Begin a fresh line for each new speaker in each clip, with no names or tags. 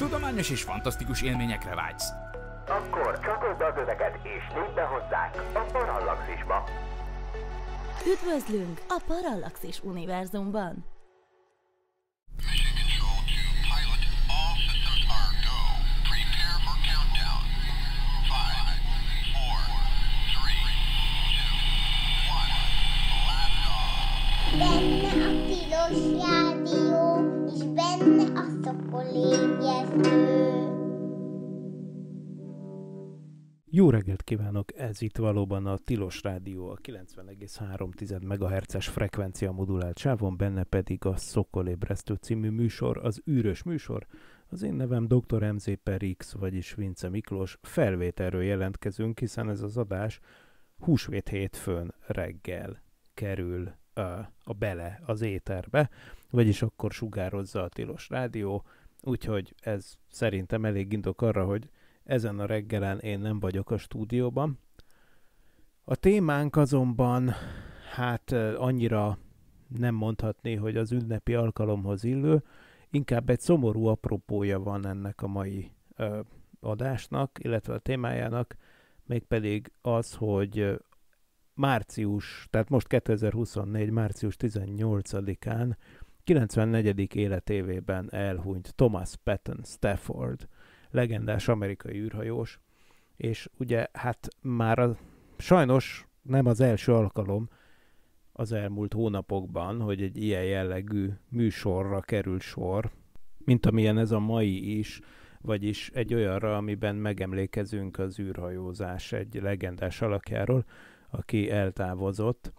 Tudományos és fantasztikus élményekre vágysz. Akkor csatold az öveket és lépj be hozzánk a Parallaxisba! Üdvözlünk a Parallaxis univerzumban! Jó reggelt kívánok! Ez itt valóban a Tilos Rádió, a 90,3 MHz-es frekvencia modulált sávon, benne pedig a Szokolébresztő című műsor, az űrös műsor. Az én nevem Dr. MZ per X, vagyis Vince Miklós, felvételről jelentkezünk, hiszen ez az adás húsvét hétfőn reggel kerül a, a bele az éterbe, vagyis akkor sugározza a Tilos Rádió, úgyhogy ez szerintem elég indok arra, hogy ezen a reggelen én nem vagyok a stúdióban. A témánk azonban hát annyira nem mondhatni, hogy az ünnepi alkalomhoz illő, inkább egy szomorú apropója van ennek a mai ö, adásnak, illetve a témájának, mégpedig az, hogy március, tehát most 2024. március 18-án 94. életévében elhunyt Thomas Patton Stafford, legendás amerikai űrhajós, és ugye hát már a, sajnos nem az első alkalom az elmúlt hónapokban, hogy egy ilyen jellegű műsorra kerül sor, mint amilyen ez a mai is, vagyis egy olyanra, amiben megemlékezünk az űrhajózás egy legendás alakjáról, aki eltávozott.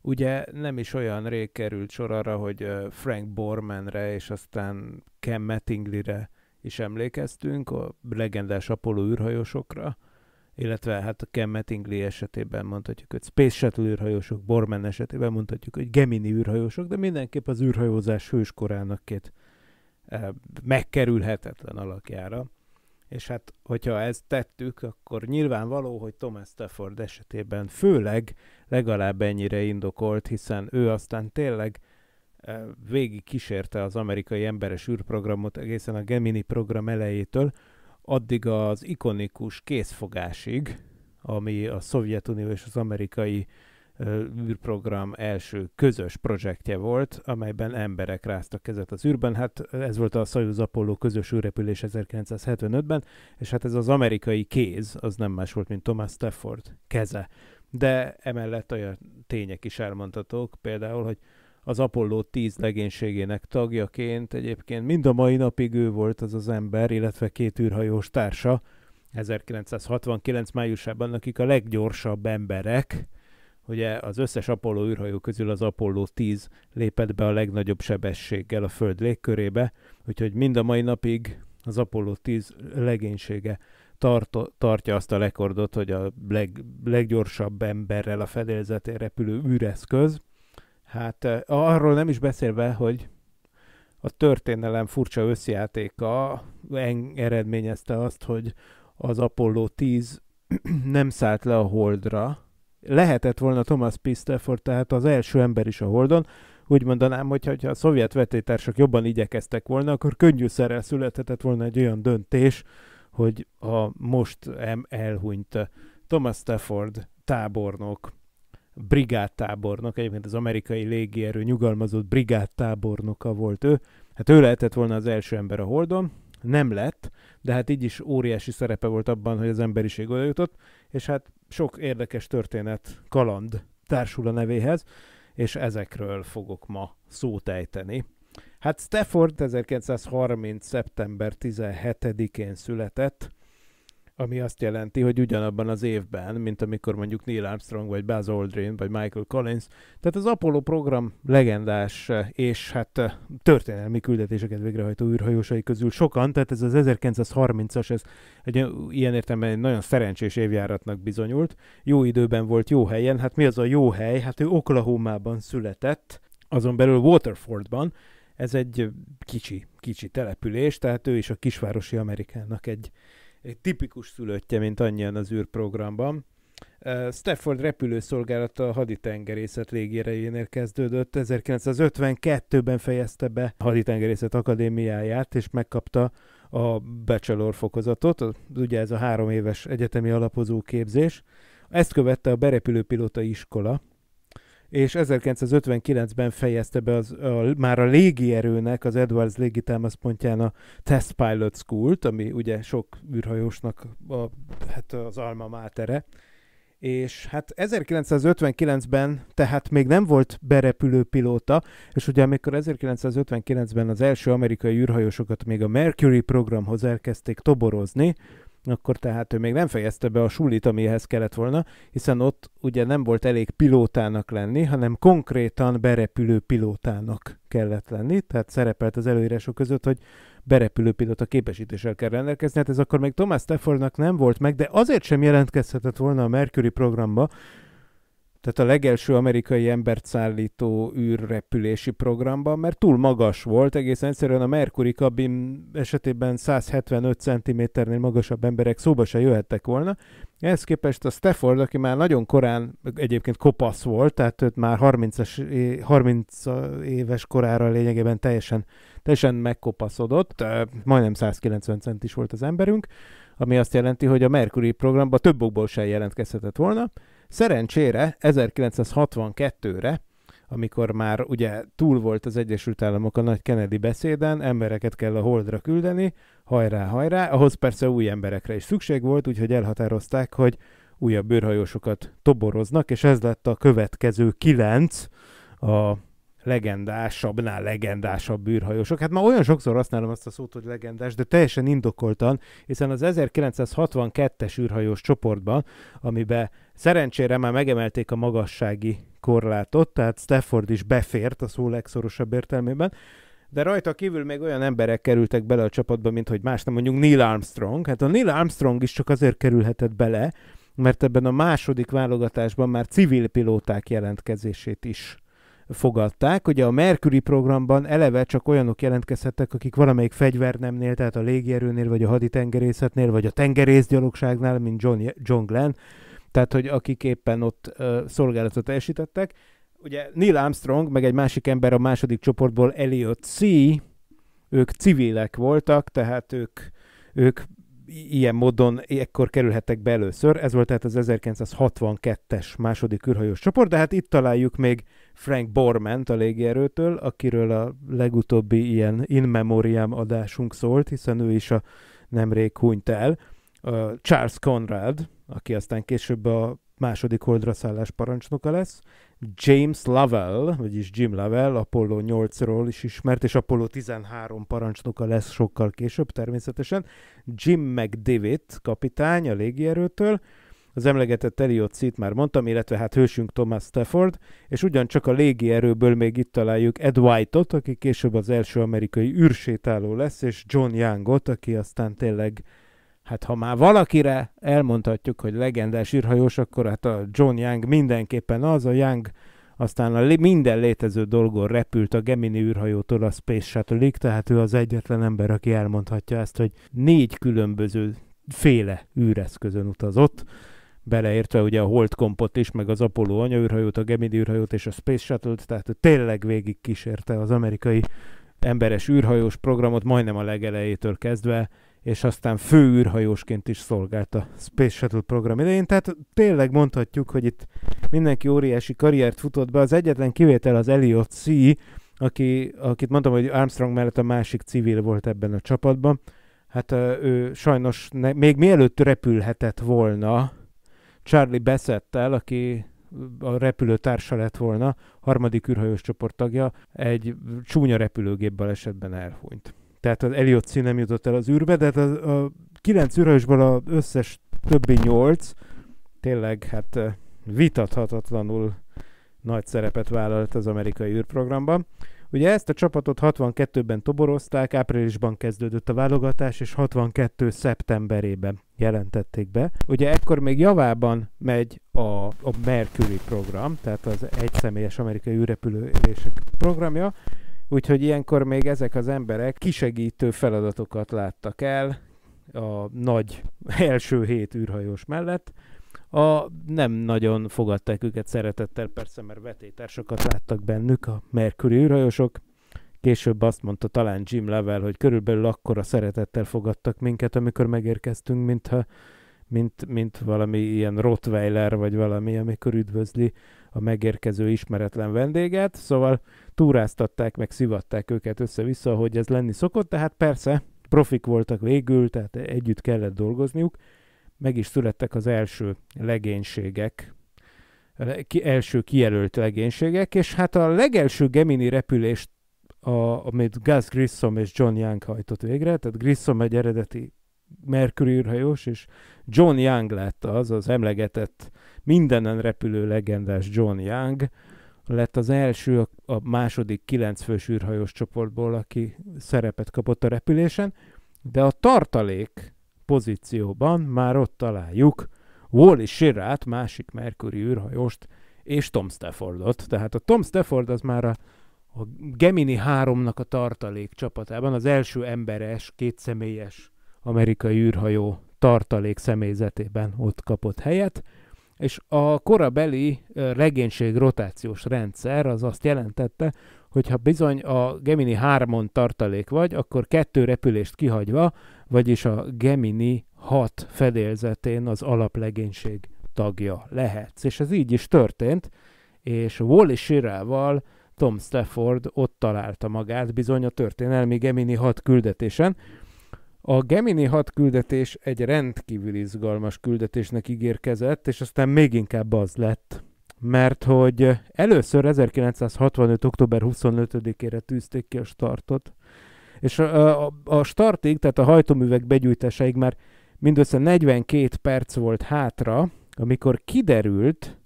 Ugye nem is olyan rég került sor arra, hogy Frank Bormanre és aztán Ken Mattingly-re is emlékeztünk, a legendás Apollo űrhajósokra, illetve hát a Ken Mattingly esetében mondhatjuk, hogy Space Shuttle űrhajósok, Borman esetében mondhatjuk, hogy Gemini űrhajósok, de mindenképp az űrhajózás hőskorának két e, megkerülhetetlen alakjára. És hát, hogyha ezt tettük, akkor nyilvánvaló, hogy Thomas Stafford esetében főleg legalább ennyire indokolt, hiszen ő aztán tényleg végig kísérte az amerikai emberes űrprogramot egészen a Gemini program elejétől, addig az ikonikus készfogásig, ami a Szovjetunió és az amerikai űrprogram első közös projektje volt, amelyben emberek ráztak kezet az űrben. Hát ez volt a Soyuz Apollo közös űrrepülés 1975-ben, és hát ez az amerikai kéz, az nem más volt, mint Thomas Stafford keze. De emellett olyan tények is elmondhatók, például, hogy az Apollo 10 legénységének tagjaként. Egyébként mind a mai napig ő volt az az ember, illetve két űrhajós társa, 1969 májusában, akik a leggyorsabb emberek, ugye az összes Apollo űrhajó közül az Apollo 10 lépett be a legnagyobb sebességgel a Föld légkörébe, úgyhogy mind a mai napig az Apollo 10 legénysége tart, tartja azt a rekordot, hogy a leg, leggyorsabb emberrel a fedélzetén repülő űreszköz, Hát arról nem is beszélve, hogy a történelem furcsa összjátéka eredményezte azt, hogy az Apollo 10 nem szállt le a Holdra. Lehetett volna Thomas P. Stafford, tehát az első ember is a Holdon. Úgy mondanám, hogy ha a szovjet vetétársak jobban igyekeztek volna, akkor könnyűszerrel születhetett volna egy olyan döntés, hogy a most elhunyt Thomas Stafford tábornok brigádtábornok, egyébként az amerikai légierő nyugalmazott brigádtábornoka volt ő. Hát ő lehetett volna az első ember a Holdon, nem lett, de hát így is óriási szerepe volt abban, hogy az emberiség oda jutott, és hát sok érdekes történet, kaland társul a nevéhez, és ezekről fogok ma szót ejteni. Hát Stafford 1930. szeptember 17-én született, ami azt jelenti, hogy ugyanabban az évben, mint amikor mondjuk Neil Armstrong, vagy Buzz Aldrin, vagy Michael Collins, tehát az Apollo program legendás és hát történelmi küldetéseket végrehajtó űrhajósai közül sokan, tehát ez az 1930-as, ez egy ilyen értelemben egy nagyon szerencsés évjáratnak bizonyult. Jó időben volt jó helyen, hát mi az a jó hely? Hát ő Oklahoma-ban született, azon belül Waterfordban, ez egy kicsi, kicsi település, tehát ő is a kisvárosi Amerikának egy, egy tipikus szülöttje, mint annyian az űrprogramban. Stafford repülőszolgálata haditengerészet légierejénél kezdődött, 1952-ben fejezte be a haditengerészet akadémiáját, és megkapta a bachelor fokozatot, az ugye ez a három éves egyetemi alapozó képzés. Ezt követte a berepülőpilóta iskola, és 1959-ben fejezte be az, a, már a légierőnek, az Edwards légitámaszpontján a Test Pilot School-t, ami ugye sok űrhajósnak a, hát az alma mátere, és hát 1959-ben tehát még nem volt berepülő pilóta, és ugye amikor 1959-ben az első amerikai űrhajósokat még a Mercury programhoz elkezdték toborozni, akkor tehát ő még nem fejezte be a sulit, amihez kellett volna, hiszen ott ugye nem volt elég pilótának lenni, hanem konkrétan berepülő pilótának kellett lenni, tehát szerepelt az előírások között, hogy berepülő pilóta képesítéssel kell rendelkezni, hát ez akkor még Thomas Staffordnak nem volt meg, de azért sem jelentkezhetett volna a Mercury programba, tehát a legelső amerikai embert szállító űrrepülési programban, mert túl magas volt, egészen egyszerűen a Mercury kabin esetében 175 cm-nél magasabb emberek szóba se jöhettek volna. Ehhez képest a Stafford, aki már nagyon korán egyébként kopasz volt, tehát őt már 30, 30 éves korára lényegében teljesen, teljesen megkopaszodott, majdnem 190 centis volt az emberünk, ami azt jelenti, hogy a Mercury programban több okból sem jelentkezhetett volna, Szerencsére 1962-re, amikor már ugye túl volt az Egyesült Államok a nagy Kennedy beszéden, embereket kell a holdra küldeni, hajrá, hajrá, ahhoz persze új emberekre is szükség volt, úgyhogy elhatározták, hogy újabb bőrhajósokat toboroznak, és ez lett a következő kilenc a legendásabbnál legendásabb űrhajósok. Hát ma olyan sokszor használom azt a szót, hogy legendás, de teljesen indokoltan, hiszen az 1962-es űrhajós csoportban, amiben szerencsére már megemelték a magassági korlátot, tehát Stafford is befért a szó legszorosabb értelmében, de rajta kívül még olyan emberek kerültek bele a csapatba, mint hogy más nem mondjuk Neil Armstrong. Hát a Neil Armstrong is csak azért kerülhetett bele, mert ebben a második válogatásban már civil pilóták jelentkezését is fogadták. Ugye a Mercury programban eleve csak olyanok jelentkezhettek, akik valamelyik fegyvernemnél, tehát a légierőnél, vagy a haditengerészetnél, vagy a tengerészgyalogságnál, mint John, John Glenn, tehát hogy akik éppen ott ö, szolgálatot teljesítettek. Ugye Neil Armstrong, meg egy másik ember a második csoportból, Elliot C., ők civilek voltak, tehát ők, ők ilyen módon ekkor kerülhettek be először. Ez volt tehát az 1962-es második űrhajós csoport, de hát itt találjuk még Frank Borment a légierőtől, akiről a legutóbbi ilyen in memoriam adásunk szólt, hiszen ő is a nemrég hunyt el. Charles Conrad, aki aztán később a második holdra szállás parancsnoka lesz, James Lovell, vagyis Jim Lovell, Apollo 8-ról is ismert, és Apollo 13 parancsnoka lesz sokkal később természetesen. Jim McDivitt kapitány a légierőtől, az emlegetett Elliot Seat már mondtam, illetve hát hősünk Thomas Stafford, és ugyancsak a légierőből még itt találjuk Ed White-ot, aki később az első amerikai űrsétáló lesz, és John Youngot, aki aztán tényleg hát ha már valakire elmondhatjuk, hogy legendás űrhajós, akkor hát a John Young mindenképpen az, a Young aztán a minden létező dolgon repült a Gemini űrhajótól a Space shuttle tehát ő az egyetlen ember, aki elmondhatja ezt, hogy négy különböző féle űreszközön utazott, beleértve ugye a Kompot is, meg az Apollo anyaűrhajót, a Gemini űrhajót és a Space Shuttle-t, tehát ő tényleg végig kísérte az amerikai emberes űrhajós programot, majdnem a legelejétől kezdve, és aztán űrhajósként is szolgált a Space Shuttle program idején, tehát tényleg mondhatjuk, hogy itt mindenki óriási karriert futott be, az egyetlen kivétel az Elliot C., aki, akit mondtam, hogy Armstrong mellett a másik civil volt ebben a csapatban, hát ő sajnos ne, még mielőtt repülhetett volna Charlie Bassettel, aki a repülő társa lett volna, harmadik űrhajós csoport tagja, egy csúnya repülőgép balesetben elhunyt tehát az Elliot szín nem jutott el az űrbe, de hát a, a kilenc űrösből az összes többi nyolc tényleg hát vitathatatlanul nagy szerepet vállalt az amerikai űrprogramban. Ugye ezt a csapatot 62-ben toborozták, áprilisban kezdődött a válogatás, és 62. szeptemberében jelentették be. Ugye ekkor még javában megy a, a Mercury program, tehát az egyszemélyes amerikai űrrepülések programja, Úgyhogy ilyenkor még ezek az emberek kisegítő feladatokat láttak el a nagy első hét űrhajós mellett. A, nem nagyon fogadták őket szeretettel, persze, mert vetétársokat láttak bennük a Mercury űrhajósok. Később azt mondta talán Jim Level, hogy körülbelül akkora szeretettel fogadtak minket, amikor megérkeztünk, mintha mint, mint valami ilyen Rottweiler, vagy valami, amikor üdvözli a megérkező ismeretlen vendéget, szóval túráztatták, meg szivatták őket össze-vissza, hogy ez lenni szokott, tehát persze profik voltak végül, tehát együtt kellett dolgozniuk, meg is születtek az első legénységek, ki, első kijelölt legénységek, és hát a legelső Gemini repülést, a, amit Gus Grissom és John Young hajtott végre, tehát Grissom egy eredeti Mercury űrhajós, és John Young lett az, az emlegetett mindenen repülő legendás John Young lett az első, a második kilencfős űrhajós csoportból, aki szerepet kapott a repülésen, de a tartalék pozícióban már ott találjuk Wally Sirát, másik Mercury űrhajóst, és Tom Staffordot. Tehát a Tom Stafford az már a, a Gemini 3-nak a tartalék csapatában az első emberes, kétszemélyes amerikai űrhajó tartalék személyzetében ott kapott helyet és a korabeli regénység rotációs rendszer az azt jelentette, hogy ha bizony a Gemini 3-on tartalék vagy, akkor kettő repülést kihagyva, vagyis a Gemini 6 fedélzetén az alaplegénység tagja lehetsz. És ez így is történt, és Wally Sirával Tom Stafford ott találta magát bizony a történelmi Gemini 6 küldetésen, a Gemini 6 küldetés egy rendkívül izgalmas küldetésnek ígérkezett, és aztán még inkább az lett, mert hogy először 1965. október 25-ére tűzték ki a startot, és a, a, a startig, tehát a hajtóművek begyújtásaig, már mindössze 42 perc volt hátra, amikor kiderült,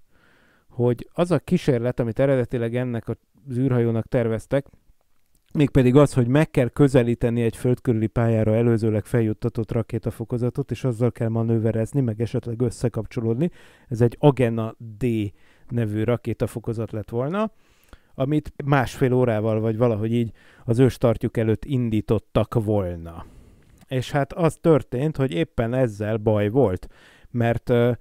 hogy az a kísérlet, amit eredetileg ennek az űrhajónak terveztek, mégpedig az, hogy meg kell közelíteni egy földkörüli pályára előzőleg feljuttatott rakétafokozatot, és azzal kell manőverezni, meg esetleg összekapcsolódni. Ez egy Agena D nevű rakétafokozat lett volna, amit másfél órával, vagy valahogy így az őstartjuk előtt indítottak volna. És hát az történt, hogy éppen ezzel baj volt, mert ö,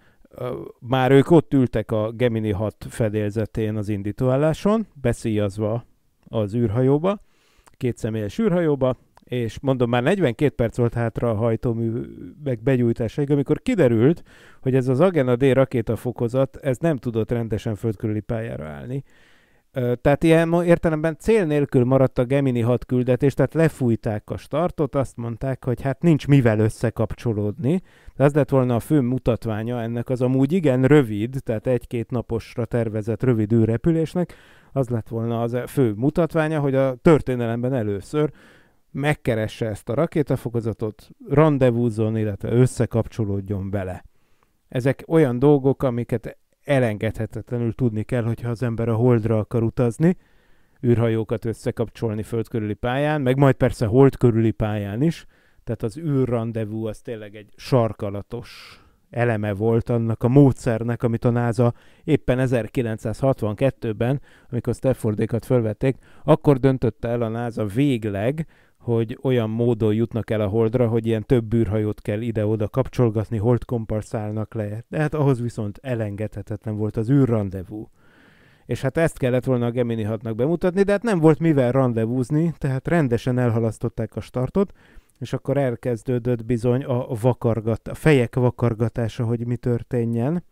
már ők ott ültek a Gemini 6 fedélzetén az indítóálláson, beszíjazva az űrhajóba, két személyes űrhajóba, és mondom, már 42 perc volt hátra a hajtóművek begyújtásaig, amikor kiderült, hogy ez az Agena D rakétafokozat, ez nem tudott rendesen földkörüli pályára állni. Tehát ilyen értelemben cél nélkül maradt a Gemini 6 küldetés, tehát lefújták a startot, azt mondták, hogy hát nincs mivel összekapcsolódni. De az lett volna a fő mutatványa ennek az amúgy igen rövid, tehát egy-két naposra tervezett rövid űrrepülésnek, az lett volna az e- fő mutatványa, hogy a történelemben először megkeresse ezt a rakétafokozatot, rendezvúzzon, illetve összekapcsolódjon vele. Ezek olyan dolgok, amiket elengedhetetlenül tudni kell, hogyha az ember a holdra akar utazni, űrhajókat összekapcsolni föld körüli pályán, meg majd persze hold körüli pályán is, tehát az űrrandevú az tényleg egy sarkalatos eleme volt annak a módszernek, amit a NASA éppen 1962-ben, amikor Staffordékat fölvették, akkor döntötte el a NASA végleg, hogy olyan módon jutnak el a holdra, hogy ilyen több űrhajót kell ide-oda kapcsolgatni, holdkomparszálnak le. De hát ahhoz viszont elengedhetetlen volt az űrrandevú. És hát ezt kellett volna a Gemini 6-nak bemutatni, de hát nem volt mivel randevúzni, tehát rendesen elhalasztották a startot, és akkor elkezdődött bizony a, vakargat, a fejek vakargatása, hogy mi történjen.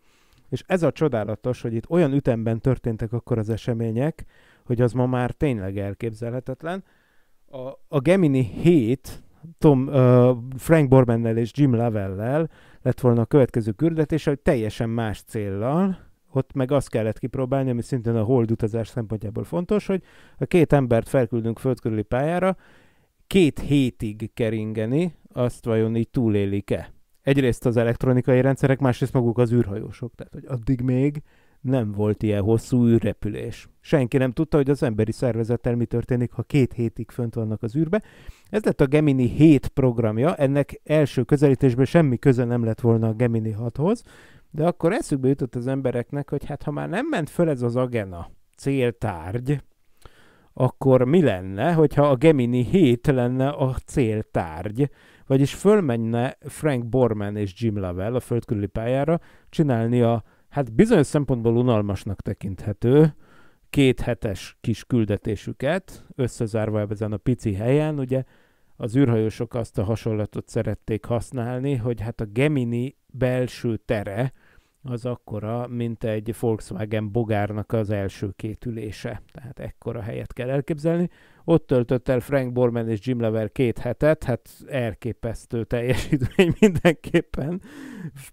És ez a csodálatos, hogy itt olyan ütemben történtek akkor az események, hogy az ma már tényleg elképzelhetetlen. A, a Gemini 7, Tom, uh, Frank Borbennel és Jim Lavellel lett volna a következő küldetése, hogy teljesen más céllal, ott meg azt kellett kipróbálni, ami szintén a hold utazás szempontjából fontos, hogy a két embert felküldünk földkörüli pályára, két hétig keringeni, azt vajon így túlélik-e? Egyrészt az elektronikai rendszerek, másrészt maguk az űrhajósok. Tehát, hogy addig még nem volt ilyen hosszú űrrepülés. Senki nem tudta, hogy az emberi szervezettel mi történik, ha két hétig fönt vannak az űrbe. Ez lett a Gemini 7 programja, ennek első közelítésben semmi köze nem lett volna a Gemini 6-hoz, de akkor eszükbe jutott az embereknek, hogy hát ha már nem ment föl ez az agena céltárgy, akkor mi lenne, hogyha a Gemini 7 lenne a céltárgy, vagyis fölmenne Frank Borman és Jim Lovell a földkörüli pályára csinálni a, hát bizonyos szempontból unalmasnak tekinthető, két hetes kis küldetésüket, összezárva ezen a pici helyen, ugye az űrhajósok azt a hasonlatot szerették használni, hogy hát a Gemini belső tere, az akkora, mint egy Volkswagen bogárnak az első két ülése. Tehát ekkora helyet kell elképzelni. Ott töltött el Frank Borman és Jim Lever két hetet, hát elképesztő teljesítmény mindenképpen.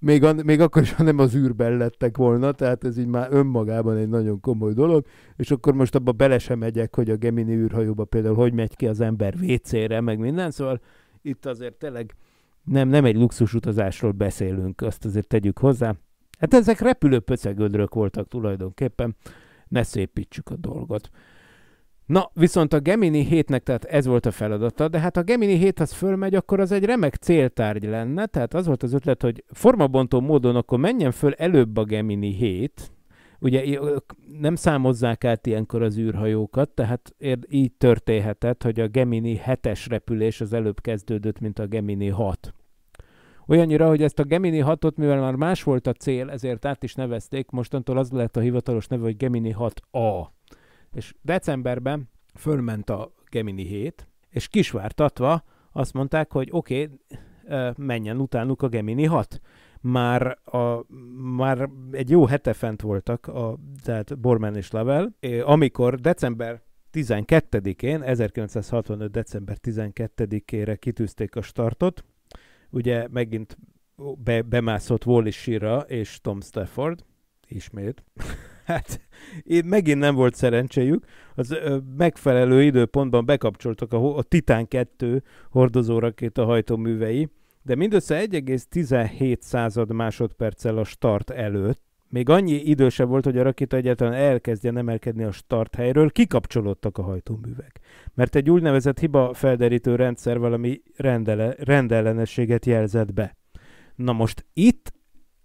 Még, an, még akkor is, ha nem az űrben lettek volna, tehát ez így már önmagában egy nagyon komoly dolog, és akkor most abba bele sem megyek, hogy a Gemini űrhajóba például hogy megy ki az ember WC-re, meg minden, szóval itt azért tényleg nem, nem egy utazásról beszélünk, azt azért tegyük hozzá Hát ezek pöcegödrök voltak tulajdonképpen, ne szépítsük a dolgot. Na, viszont a Gemini 7-nek, tehát ez volt a feladata, de hát a Gemini 7 az fölmegy, akkor az egy remek céltárgy lenne, tehát az volt az ötlet, hogy formabontó módon akkor menjen föl előbb a Gemini 7, ugye nem számozzák át ilyenkor az űrhajókat, tehát így történhetett, hogy a Gemini 7-es repülés az előbb kezdődött, mint a Gemini 6. Olyannyira, hogy ezt a Gemini 6-ot, mivel már más volt a cél, ezért át is nevezték, mostantól az lett a hivatalos neve, hogy Gemini 6A. És decemberben fölment a Gemini 7, és kisvártatva azt mondták, hogy oké, okay, menjen utánuk a Gemini 6 már, a, már egy jó hete fent voltak, a, tehát Bormann és Lavel, amikor december 12-én, 1965. december 12-ére kitűzték a startot, ugye megint be, bemászott Wally Shira és Tom Stafford, ismét. hát én megint nem volt szerencséjük, az ö, megfelelő időpontban bekapcsoltak a, a Titán 2 a hajtóművei, de mindössze 1,17 század másodperccel a start előtt még annyi idősebb volt, hogy a rakéta egyáltalán elkezdje emelkedni a start helyről, kikapcsolódtak a hajtóművek. Mert egy úgynevezett hiba felderítő rendszer valami rendele, rendellenességet jelzett be. Na most itt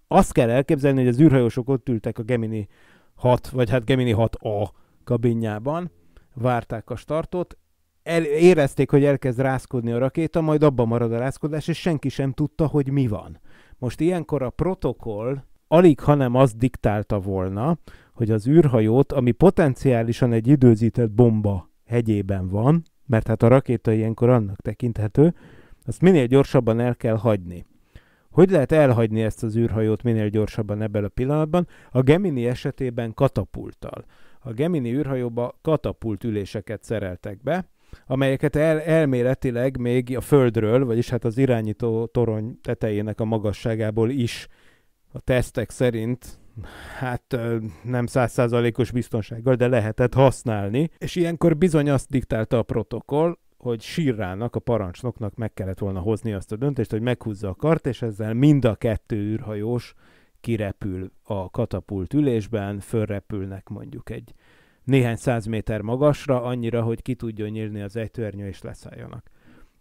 azt kell elképzelni, hogy az űrhajósok ott ültek a Gemini 6, vagy hát Gemini 6A kabinjában, várták a startot, el, érezték, hogy elkezd rászkodni a rakéta, majd abban marad a rászkodás, és senki sem tudta, hogy mi van. Most ilyenkor a protokoll alig hanem az diktálta volna, hogy az űrhajót, ami potenciálisan egy időzített bomba hegyében van, mert hát a rakéta ilyenkor annak tekinthető, azt minél gyorsabban el kell hagyni. Hogy lehet elhagyni ezt az űrhajót minél gyorsabban ebben a pillanatban? A Gemini esetében katapulttal. A Gemini űrhajóba katapult üléseket szereltek be, amelyeket el, elméletileg még a földről, vagyis hát az irányító torony tetejének a magasságából is a tesztek szerint hát nem százszázalékos biztonsággal, de lehetett használni. És ilyenkor bizony azt diktálta a protokoll, hogy sírrának, a parancsnoknak meg kellett volna hozni azt a döntést, hogy meghúzza a kart, és ezzel mind a kettő űrhajós kirepül a katapult ülésben, fölrepülnek mondjuk egy néhány száz méter magasra, annyira, hogy ki tudjon nyírni az ejtőernyő és leszálljanak.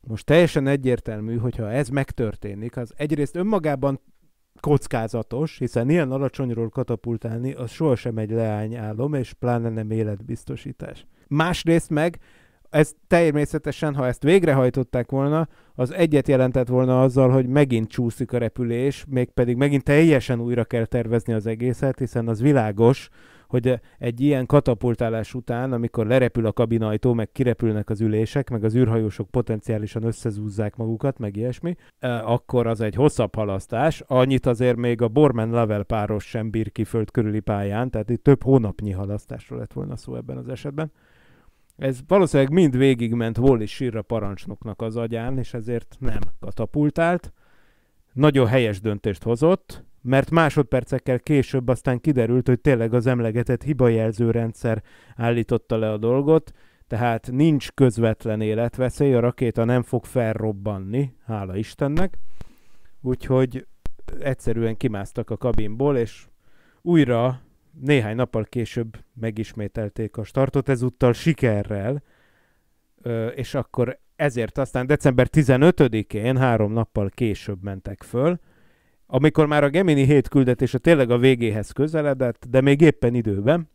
Most teljesen egyértelmű, hogyha ez megtörténik, az egyrészt önmagában kockázatos, hiszen ilyen alacsonyról katapultálni az sohasem egy leányálom, és pláne nem életbiztosítás. Másrészt meg, ez természetesen, ha ezt végrehajtották volna, az egyet jelentett volna azzal, hogy megint csúszik a repülés, mégpedig megint teljesen újra kell tervezni az egészet, hiszen az világos, hogy egy ilyen katapultálás után, amikor lerepül a kabinajtó, meg kirepülnek az ülések, meg az űrhajósok potenciálisan összezúzzák magukat, meg ilyesmi, akkor az egy hosszabb halasztás. Annyit azért még a bormen Level páros sem bír ki föld körüli pályán, tehát itt több hónapnyi halasztásról lett volna szó ebben az esetben. Ez valószínűleg mind végigment Wally sírra parancsnoknak az agyán, és ezért nem katapultált. Nagyon helyes döntést hozott, mert másodpercekkel később aztán kiderült, hogy tényleg az emlegetett hibajelzőrendszer állította le a dolgot, tehát nincs közvetlen életveszély, a rakéta nem fog felrobbanni, hála Istennek. Úgyhogy egyszerűen kimásztak a kabinból, és újra néhány nappal később megismételték a startot, ezúttal sikerrel, és akkor ezért aztán december 15-én, három nappal később mentek föl, amikor már a Gemini 7 küldetése tényleg a végéhez közeledett, de még éppen időben,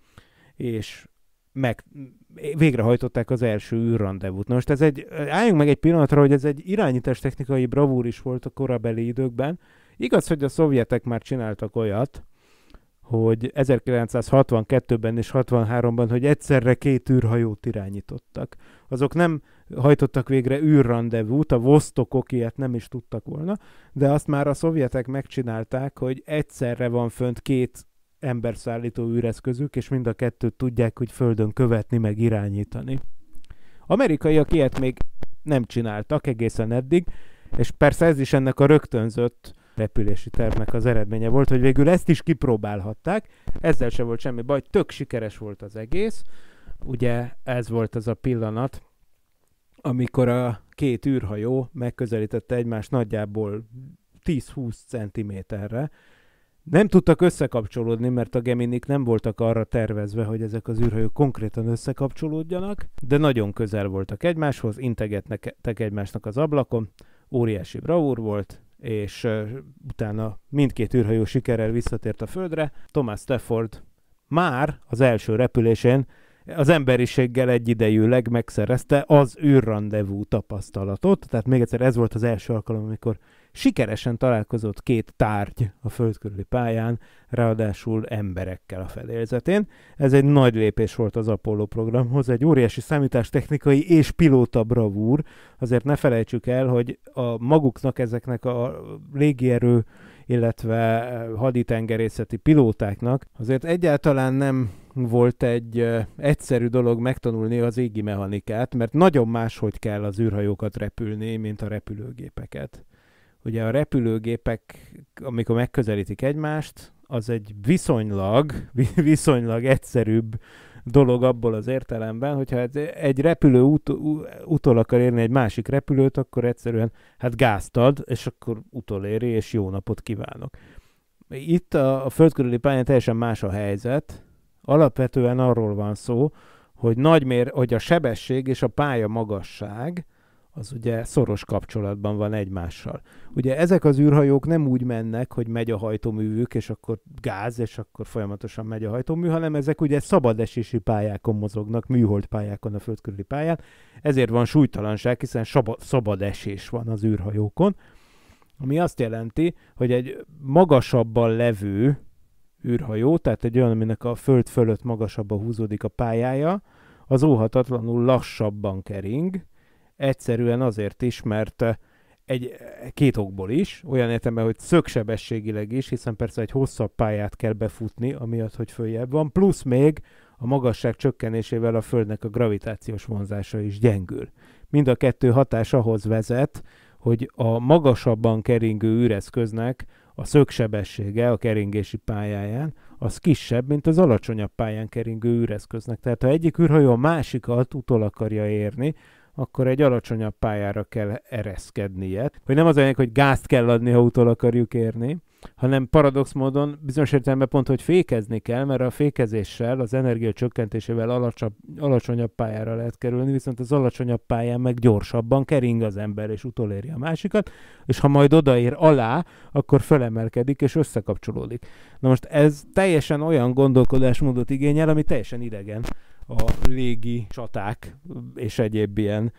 és meg, végrehajtották az első űrrandevút. Na most ez egy, álljunk meg egy pillanatra, hogy ez egy irányítás technikai bravúr is volt a korabeli időkben. Igaz, hogy a szovjetek már csináltak olyat, hogy 1962-ben és 63-ban, hogy egyszerre két űrhajót irányítottak. Azok nem hajtottak végre űrrandevút, a vosztokok ilyet nem is tudtak volna, de azt már a szovjetek megcsinálták, hogy egyszerre van fönt két emberszállító űreszközük, és mind a kettőt tudják hogy földön követni, meg irányítani. Amerikaiak ilyet még nem csináltak egészen eddig, és persze ez is ennek a rögtönzött repülési tervnek az eredménye volt, hogy végül ezt is kipróbálhatták, ezzel se volt semmi baj, tök sikeres volt az egész, ugye ez volt az a pillanat, amikor a két űrhajó megközelítette egymást nagyjából 10-20 centiméterre, nem tudtak összekapcsolódni, mert a Geminik nem voltak arra tervezve, hogy ezek az űrhajók konkrétan összekapcsolódjanak, de nagyon közel voltak egymáshoz, integetnek egymásnak az ablakon, óriási bravúr volt, és utána mindkét űrhajó sikerrel visszatért a Földre. Thomas Stafford már az első repülésén az emberiséggel egyidejűleg megszerezte az űrrandevú tapasztalatot, tehát még egyszer ez volt az első alkalom, amikor sikeresen találkozott két tárgy a föld körüli pályán, ráadásul emberekkel a fedélzetén. Ez egy nagy lépés volt az Apollo programhoz, egy óriási számítástechnikai és pilóta bravúr. Azért ne felejtsük el, hogy a maguknak ezeknek a légierő illetve eh, haditengerészeti pilótáknak azért egyáltalán nem volt egy eh, egyszerű dolog megtanulni az égi mechanikát, mert nagyon máshogy kell az űrhajókat repülni, mint a repülőgépeket ugye a repülőgépek, amikor megközelítik egymást, az egy viszonylag, viszonylag egyszerűbb dolog abból az értelemben, hogyha egy repülő ut- utol akar érni egy másik repülőt, akkor egyszerűen hát gázt ad, és akkor utoléri, és jó napot kívánok. Itt a, a földkörüli pályán teljesen más a helyzet. Alapvetően arról van szó, hogy mér, hogy a sebesség és a pálya magasság – az ugye szoros kapcsolatban van egymással. Ugye ezek az űrhajók nem úgy mennek, hogy megy a hajtóművük, és akkor gáz, és akkor folyamatosan megy a hajtómű, hanem ezek ugye szabadesési pályákon mozognak, műhold pályákon, a föld pályán. Ezért van súlytalanság, hiszen saba- szabad esés van az űrhajókon, ami azt jelenti, hogy egy magasabban levő űrhajó, tehát egy olyan, aminek a föld fölött magasabban húzódik a pályája, az óhatatlanul lassabban kering, Egyszerűen azért is, mert eh, egy, eh, két okból is, olyan értelemben, hogy szögsebességileg is, hiszen persze egy hosszabb pályát kell befutni, amiatt, hogy följebb van, plusz még a magasság csökkenésével a Földnek a gravitációs vonzása is gyengül. Mind a kettő hatás ahhoz vezet, hogy a magasabban keringő üreszköznek a szögsebessége a keringési pályáján az kisebb, mint az alacsonyabb pályán keringő üreszköznek. Tehát ha egyik űrhajó a másikat utol akarja érni, akkor egy alacsonyabb pályára kell ereszkednie. Hogy nem az olyan, hogy gázt kell adni, ha utol akarjuk érni, hanem paradox módon bizonyos értelemben pont, hogy fékezni kell, mert a fékezéssel, az energia csökkentésével alacsonyabb, alacsonyabb pályára lehet kerülni, viszont az alacsonyabb pályán meg gyorsabban kering az ember, és utoléri a másikat, és ha majd odaér alá, akkor fölemelkedik és összekapcsolódik. Na most ez teljesen olyan gondolkodásmódot igényel, ami teljesen idegen a légi csaták és egyéb ilyen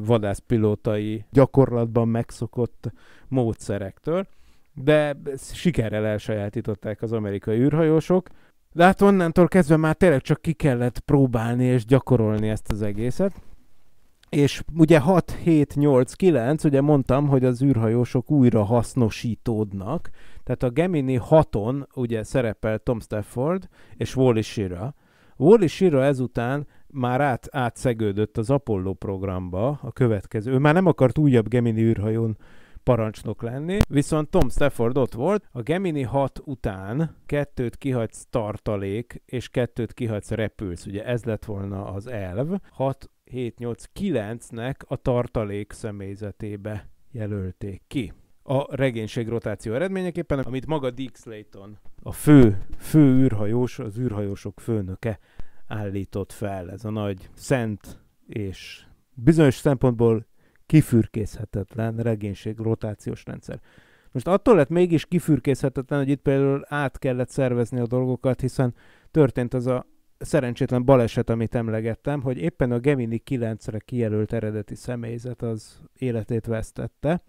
vadászpilótai gyakorlatban megszokott módszerektől, de sikerrel elsajátították az amerikai űrhajósok, de hát onnantól kezdve már tényleg csak ki kellett próbálni és gyakorolni ezt az egészet. És ugye 6, 7, 8, 9, ugye mondtam, hogy az űrhajósok újra hasznosítódnak, tehát a Gemini 6-on ugye szerepel Tom Stafford és Wally Shira, Wally Shira ezután már át, átszegődött az Apollo programba a következő. Ő már nem akart újabb Gemini űrhajón parancsnok lenni, viszont Tom Stafford ott volt, a Gemini 6 után kettőt kihagysz tartalék, és kettőt kihagysz repülsz, ugye ez lett volna az elv, 6, 7, 8, 9-nek a tartalék személyzetébe jelölték ki a regénység rotáció eredményeképpen, amit maga Dick Slayton, a fő, fő űrhajós, az űrhajósok főnöke állított fel. Ez a nagy szent és bizonyos szempontból kifürkészhetetlen regénység rotációs rendszer. Most attól lett mégis kifürkészhetetlen, hogy itt például át kellett szervezni a dolgokat, hiszen történt az a szerencsétlen baleset, amit emlegettem, hogy éppen a Gemini 9-re kijelölt eredeti személyzet az életét vesztette,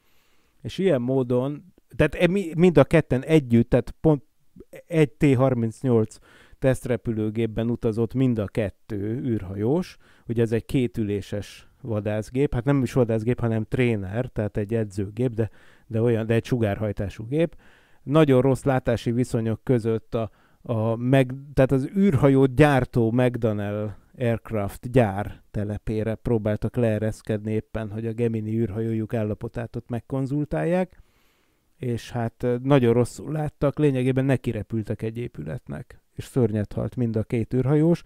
és ilyen módon, tehát e mind a ketten együtt, tehát pont egy T-38 tesztrepülőgépben utazott mind a kettő űrhajós, hogy ez egy kétüléses vadászgép, hát nem is vadászgép, hanem tréner, tehát egy edzőgép, de, de, olyan, de egy sugárhajtású gép. Nagyon rossz látási viszonyok között a, a meg, tehát az űrhajó gyártó McDonnell Aircraft gyár telepére próbáltak leereszkedni éppen, hogy a Gemini űrhajójuk állapotát ott megkonzultálják, és hát nagyon rosszul láttak, lényegében nekirepültek egy épületnek, és szörnyet halt mind a két űrhajós,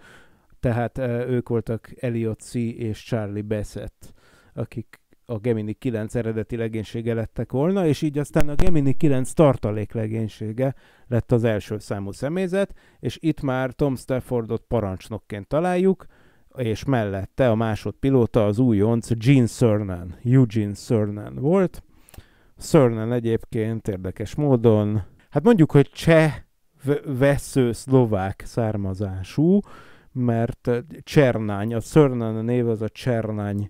tehát ők voltak Elliot C. és Charlie Bassett, akik a Gemini 9 eredeti legénysége lettek volna, és így aztán a Gemini 9 tartalék legénysége lett az első számú személyzet, és itt már Tom Staffordot parancsnokként találjuk, és mellette a másodpilóta az újonc Gene Cernan, Eugene Cernan volt. Cernan egyébként érdekes módon, hát mondjuk, hogy cseh vesző szlovák származású, mert Csernány, a Cernan név az a Csernány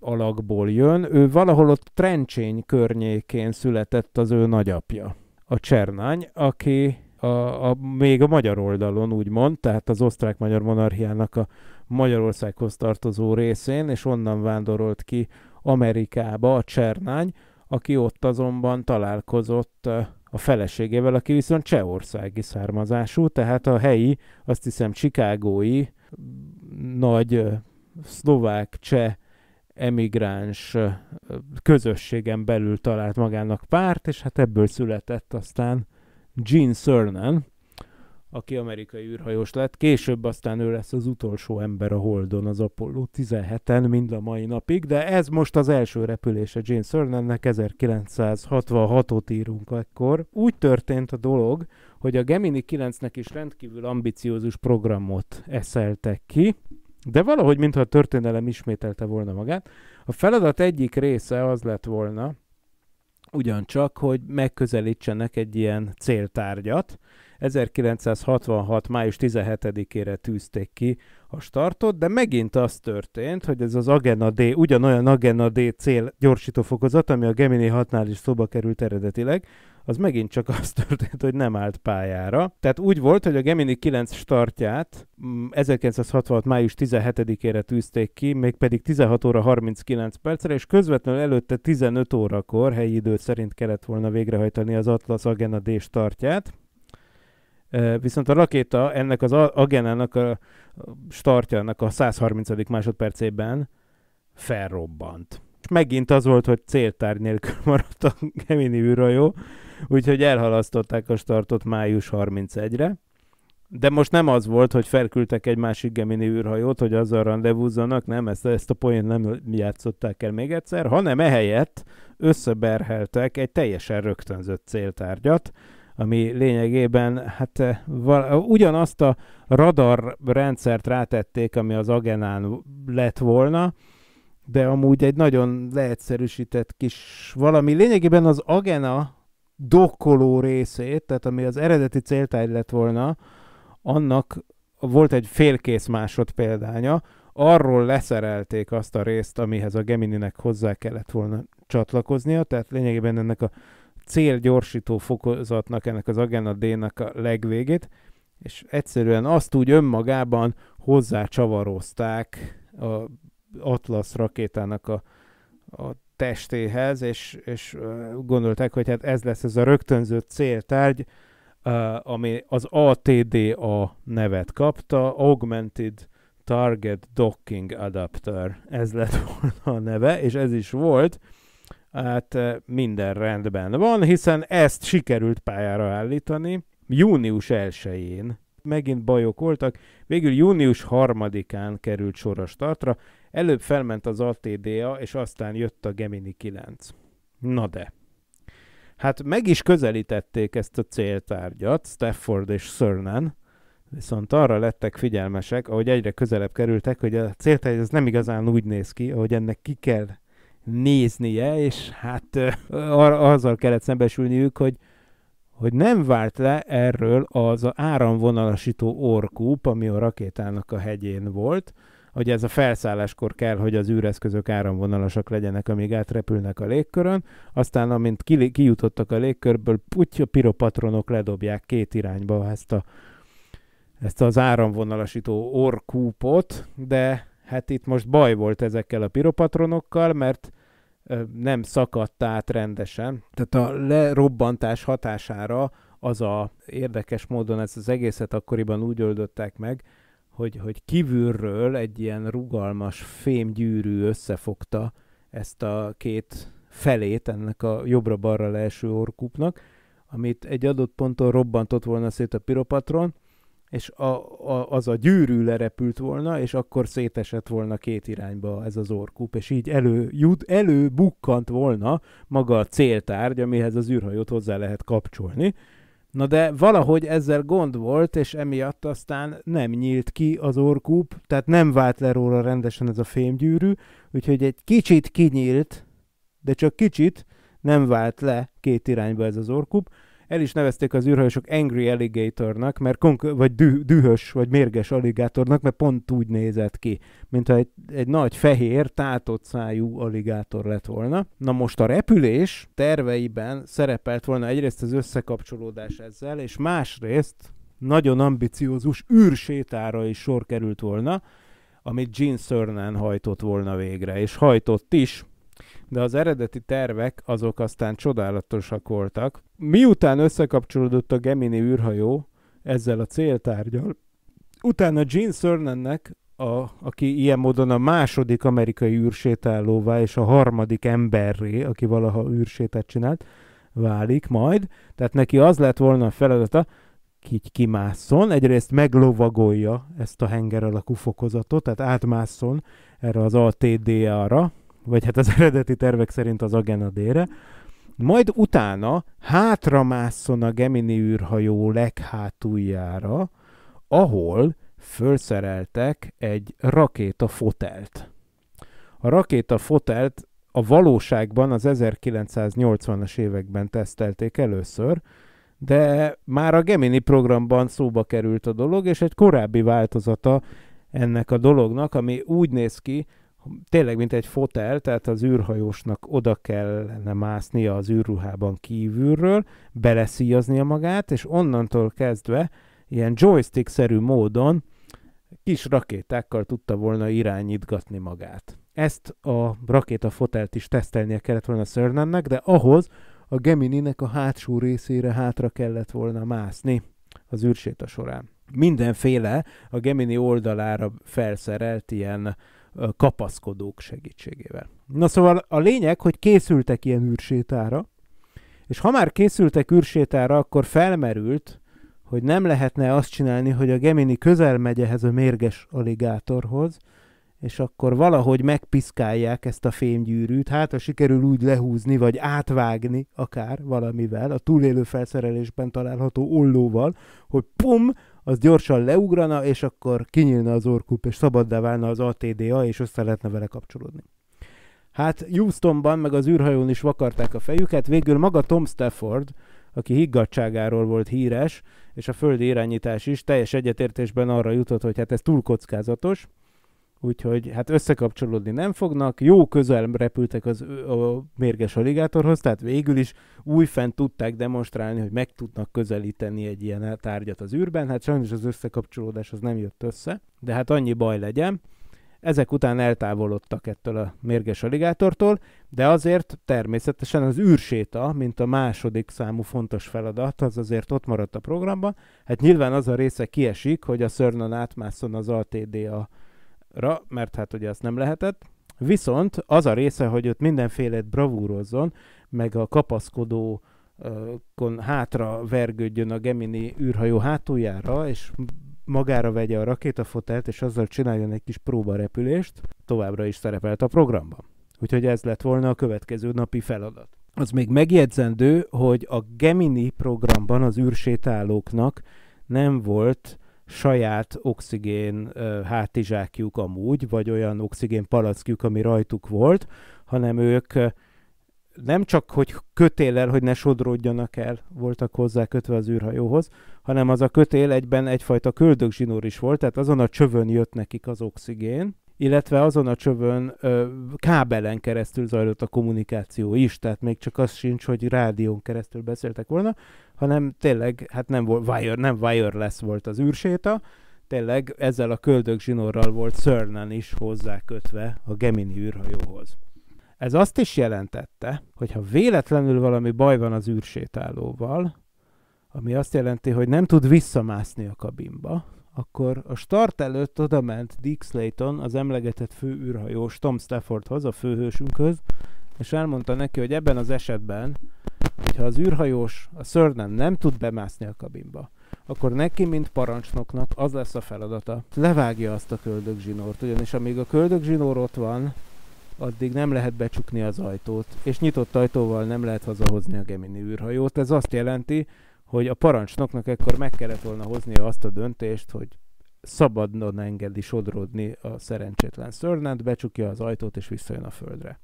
alakból jön. Ő valahol ott Trencsény környékén született az ő nagyapja, a Csernány, aki a, a, még a magyar oldalon úgymond, tehát az osztrák-magyar monarchiának a Magyarországhoz tartozó részén, és onnan vándorolt ki Amerikába a Csernány, aki ott azonban találkozott a feleségével, aki viszont csehországi származású, tehát a helyi, azt hiszem, csikágói nagy szlovák-cseh emigráns közösségen belül talált magának párt, és hát ebből született aztán Gene Cernan, aki amerikai űrhajós lett. Később aztán ő lesz az utolsó ember a Holdon az Apollo 17-en, mind a mai napig, de ez most az első repülése Gene Cernannek, 1966-ot írunk ekkor. Úgy történt a dolog, hogy a Gemini 9-nek is rendkívül ambiciózus programot eszeltek ki, de valahogy, mintha a történelem ismételte volna magát, a feladat egyik része az lett volna, ugyancsak, hogy megközelítsenek egy ilyen céltárgyat, 1966. május 17-ére tűzték ki a startot, de megint az történt, hogy ez az Agena D, ugyanolyan Agena D cél gyorsítófokozat, ami a Gemini 6-nál is szóba került eredetileg, az megint csak az történt, hogy nem állt pályára. Tehát úgy volt, hogy a Gemini 9 startját 1966. Mm, május 17-ére tűzték ki, mégpedig 16 óra 39 percre, és közvetlenül előtte 15 órakor helyi idő szerint kellett volna végrehajtani az Atlas Agena D startját. Viszont a rakéta ennek az agenának a startjának a 130. másodpercében felrobbant. És megint az volt, hogy céltár nélkül maradt a Gemini űrhajó, úgyhogy elhalasztották a startot május 31-re. De most nem az volt, hogy felküldtek egy másik Gemini űrhajót, hogy azzal rendezvúzzanak, nem, ezt, ezt a poént nem játszották el még egyszer, hanem ehelyett összeberheltek egy teljesen rögtönzött céltárgyat, ami lényegében hát eh, val- ugyanazt a radar rendszert rátették, ami az Agenán lett volna, de amúgy egy nagyon leegyszerűsített kis valami. Lényegében az Agena dokkoló részét, tehát ami az eredeti céltáj lett volna, annak volt egy félkész másod példánya, arról leszerelték azt a részt, amihez a Gemininek hozzá kellett volna csatlakoznia, tehát lényegében ennek a célgyorsító fokozatnak, ennek az Agenda D-nak a legvégét, és egyszerűen azt úgy önmagában hozzácsavarozták a Atlas rakétának a, a testéhez, és, és gondolták, hogy hát ez lesz ez a rögtönző céltárgy, ami az ATDA nevet kapta, Augmented Target Docking Adapter, ez lett volna a neve, és ez is volt, hát eh, minden rendben van, hiszen ezt sikerült pályára állítani június 1-én. Megint bajok voltak, végül június 3-án került sor a startra, előbb felment az ATDA, és aztán jött a Gemini 9. Na de. Hát meg is közelítették ezt a céltárgyat, Stafford és Cernan, viszont arra lettek figyelmesek, ahogy egyre közelebb kerültek, hogy a céltárgy ez nem igazán úgy néz ki, ahogy ennek ki kell néznie, és hát azzal kellett szembesülniük, hogy hogy nem várt le erről az áramvonalasító orkúp, ami a rakétának a hegyén volt, hogy ez a felszálláskor kell, hogy az űreszközök áramvonalasak legyenek, amíg átrepülnek a légkörön, aztán amint ki, kijutottak a légkörből, putya piropatronok ledobják két irányba ezt, a, ezt az áramvonalasító orkúpot, de hát itt most baj volt ezekkel a piropatronokkal, mert nem szakadt át rendesen. Tehát a lerobbantás hatására az a érdekes módon ezt az egészet akkoriban úgy oldották meg, hogy, hogy kívülről egy ilyen rugalmas fémgyűrű összefogta ezt a két felét ennek a jobbra-balra leeső orkupnak, amit egy adott ponton robbantott volna szét a piropatron, és a, a, az a gyűrű lerepült volna, és akkor szétesett volna két irányba ez az orkup, és így elő, jut, elő bukkant volna maga a céltárgy, amihez az űrhajót hozzá lehet kapcsolni. Na de valahogy ezzel gond volt, és emiatt aztán nem nyílt ki az orkup, tehát nem vált le róla rendesen ez a fémgyűrű, úgyhogy egy kicsit kinyílt, de csak kicsit nem vált le két irányba ez az orkup, el is nevezték az űrhajósok Angry Alligatornak, mert konk- vagy dü- dühös, vagy mérges alligátornak, mert pont úgy nézett ki, mintha egy, egy nagy fehér, tátott szájú alligátor lett volna. Na most a repülés terveiben szerepelt volna egyrészt az összekapcsolódás ezzel, és másrészt nagyon ambiciózus űrsétára is sor került volna, amit Gene Cernan hajtott volna végre, és hajtott is, de az eredeti tervek azok aztán csodálatosak voltak. Miután összekapcsolódott a Gemini űrhajó ezzel a céltárgyal, utána Gene Cernan-nek, a, aki ilyen módon a második amerikai űrsétálóvá és a harmadik emberré, aki valaha űrsétát csinált, válik majd. Tehát neki az lett volna a feladata, így kimásszon, egyrészt meglovagolja ezt a henger alakú fokozatot, tehát átmásszon erre az atd ra vagy hát az eredeti tervek szerint az Agena délre, majd utána hátra a Gemini űrhajó leghátuljára, ahol fölszereltek egy rakéta fotelt. A rakéta fotelt a valóságban az 1980-as években tesztelték először, de már a Gemini programban szóba került a dolog, és egy korábbi változata ennek a dolognak, ami úgy néz ki, tényleg mint egy fotel, tehát az űrhajósnak oda kellene másznia az űrruhában kívülről, beleszíjaznia magát, és onnantól kezdve ilyen joystick-szerű módon kis rakétákkal tudta volna irányítgatni magát. Ezt a fotelt is tesztelnie kellett volna Szörnennek, de ahhoz a Gemininek a hátsó részére hátra kellett volna mászni az űrséta során. Mindenféle a Gemini oldalára felszerelt ilyen kapaszkodók segítségével. Na szóval a lényeg, hogy készültek ilyen űrsétára, és ha már készültek űrsétára, akkor felmerült, hogy nem lehetne azt csinálni, hogy a Gemini közel megy ehhez a mérges aligátorhoz, és akkor valahogy megpiszkálják ezt a fémgyűrűt, hát ha sikerül úgy lehúzni, vagy átvágni akár valamivel, a túlélő felszerelésben található ollóval, hogy pum, az gyorsan leugrana, és akkor kinyílna az orkup, és szabaddá válna az ATDA, és össze lehetne vele kapcsolódni. Hát Houstonban, meg az űrhajón is vakarták a fejüket, végül maga Tom Stafford, aki higgadságáról volt híres, és a földi irányítás is teljes egyetértésben arra jutott, hogy hát ez túl kockázatos, úgyhogy hát összekapcsolódni nem fognak. Jó közel repültek az, a mérges aligátorhoz, tehát végül is újfent tudták demonstrálni, hogy meg tudnak közelíteni egy ilyen tárgyat az űrben. Hát sajnos az összekapcsolódás az nem jött össze, de hát annyi baj legyen. Ezek után eltávolodtak ettől a mérges aligátortól, de azért természetesen az űrséta, mint a második számú fontos feladat, az azért ott maradt a programban. Hát nyilván az a része kiesik, hogy a Szörnön átmászon az ATD a ra, mert hát ugye azt nem lehetett. Viszont az a része, hogy ott mindenfélet bravúrozzon, meg a kapaszkodó kon hátra vergődjön a Gemini űrhajó hátuljára, és magára vegye a rakétafotelt, és azzal csináljon egy kis próbarepülést, továbbra is szerepelt a programban. Úgyhogy ez lett volna a következő napi feladat. Az még megjegyzendő, hogy a Gemini programban az űrsétálóknak nem volt saját oxigén hátizsákjuk amúgy, vagy olyan oxigén palackjuk, ami rajtuk volt, hanem ők nem csak, hogy kötéllel, hogy ne sodródjanak el, voltak hozzá kötve az űrhajóhoz, hanem az a kötél egyben egyfajta köldögzsinór is volt, tehát azon a csövön jött nekik az oxigén, illetve azon a csövön ö, kábelen keresztül zajlott a kommunikáció is, tehát még csak az sincs, hogy rádión keresztül beszéltek volna, hanem tényleg, hát nem, volt, wire, nem wireless volt az űrséta, tényleg ezzel a köldök zsinórral volt Cernan is hozzá kötve a Gemini űrhajóhoz. Ez azt is jelentette, hogy ha véletlenül valami baj van az űrsétálóval, ami azt jelenti, hogy nem tud visszamászni a kabinba, akkor a start előtt oda ment Dick Slayton, az emlegetett fő űrhajós Tom Staffordhoz, a főhősünkhöz, és elmondta neki, hogy ebben az esetben, hogyha az űrhajós a szörnem nem tud bemászni a kabinba, akkor neki, mint parancsnoknak az lesz a feladata. Levágja azt a köldögzsinórt, ugyanis amíg a köldögzsinór ott van, addig nem lehet becsukni az ajtót, és nyitott ajtóval nem lehet hazahozni a Gemini űrhajót. Ez azt jelenti, hogy a parancsnoknak ekkor meg kellett volna hoznia azt a döntést, hogy szabadon engedi sodródni a szerencsétlen szörnát, becsukja az ajtót és visszajön a földre.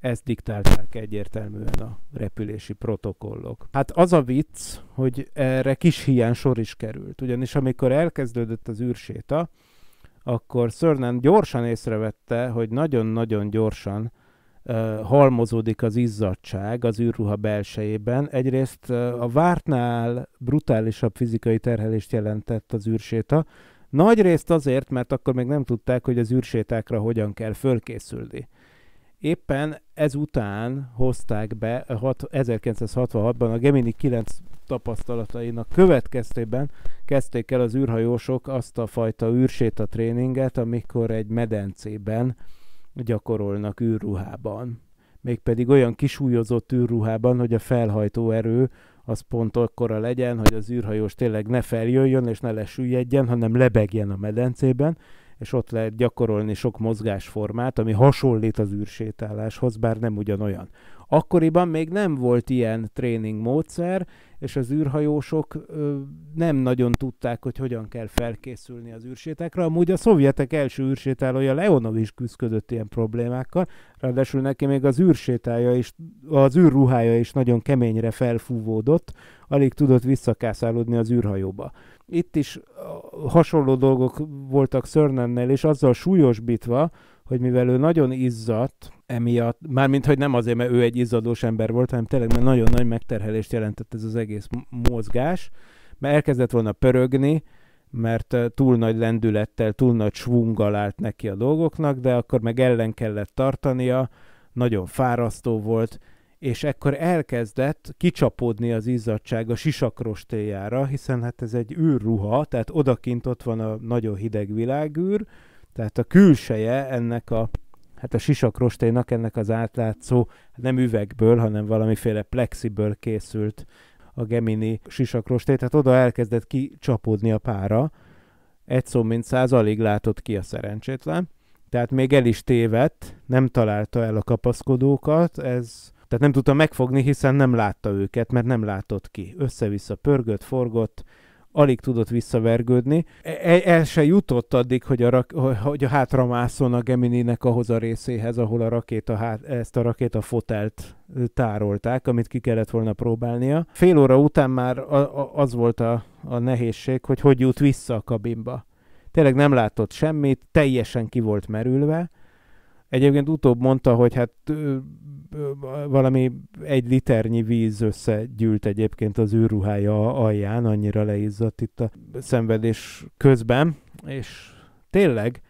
Ezt diktálták egyértelműen a repülési protokollok. Hát az a vicc, hogy erre kis hiány sor is került, ugyanis amikor elkezdődött az űrséta, akkor Szörnen gyorsan észrevette, hogy nagyon-nagyon gyorsan uh, halmozódik az izzadság az űrruha belsejében. Egyrészt uh, a vártnál brutálisabb fizikai terhelést jelentett az űrséta, nagy részt azért, mert akkor még nem tudták, hogy az űrsétákra hogyan kell fölkészülni. Éppen ezután hozták be 1966-ban a Gemini 9 tapasztalatainak következtében kezdték el az űrhajósok azt a fajta űrséta tréninget, amikor egy medencében gyakorolnak űrruhában. Mégpedig olyan kisúlyozott űrruhában, hogy a felhajtó erő az pont akkora legyen, hogy az űrhajós tényleg ne feljöjjön és ne lesüllyedjen, hanem lebegjen a medencében, és ott lehet gyakorolni sok mozgásformát, ami hasonlít az űrsétáláshoz, bár nem ugyanolyan. Akkoriban még nem volt ilyen tréning módszer, és az űrhajósok ö, nem nagyon tudták, hogy hogyan kell felkészülni az űrsétákra. Amúgy a szovjetek első űrsétálója Leonov is küzdött ilyen problémákkal, ráadásul neki még az űrsétája is, az űrruhája is nagyon keményre felfúvódott, alig tudott visszakászálódni az űrhajóba. Itt is hasonló dolgok voltak Szörnennel, és azzal súlyosbítva, hogy mivel ő nagyon izzadt, emiatt, mármint hogy nem azért, mert ő egy izzadós ember volt, hanem tényleg mert nagyon nagy megterhelést jelentett ez az egész mozgás, mert elkezdett volna pörögni, mert túl nagy lendülettel, túl nagy svunggal állt neki a dolgoknak, de akkor meg ellen kellett tartania, nagyon fárasztó volt, és ekkor elkezdett kicsapódni az izzadság a sisakrostéjára, hiszen hát ez egy űrruha, tehát odakint ott van a nagyon hideg világűr, tehát a külseje ennek a hát a sisakrosténak, ennek az átlátszó, hát nem üvegből, hanem valamiféle plexiből készült a Gemini sisakrosté, tehát oda elkezdett kicsapódni a pára, egy szó mint száz, alig látott ki a szerencsétlen, tehát még el is tévedt, nem találta el a kapaszkodókat, ez tehát nem tudta megfogni, hiszen nem látta őket, mert nem látott ki. Össze-vissza pörgött, forgott, alig tudott visszavergődni. E, e- el se jutott addig, hogy a, rak- hogy a hátra mászon a Gemininek ahhoz a részéhez, ahol a rakéta hát- ezt a rakéta fotelt tárolták, amit ki kellett volna próbálnia. Fél óra után már a- a- az volt a-, a nehézség, hogy hogy jut vissza a kabinba. Tényleg nem látott semmit, teljesen ki volt merülve, Egyébként utóbb mondta, hogy hát valami egy liternyi víz összegyűlt egyébként az űrruhája alján, annyira leizzadt itt a szenvedés közben, és tényleg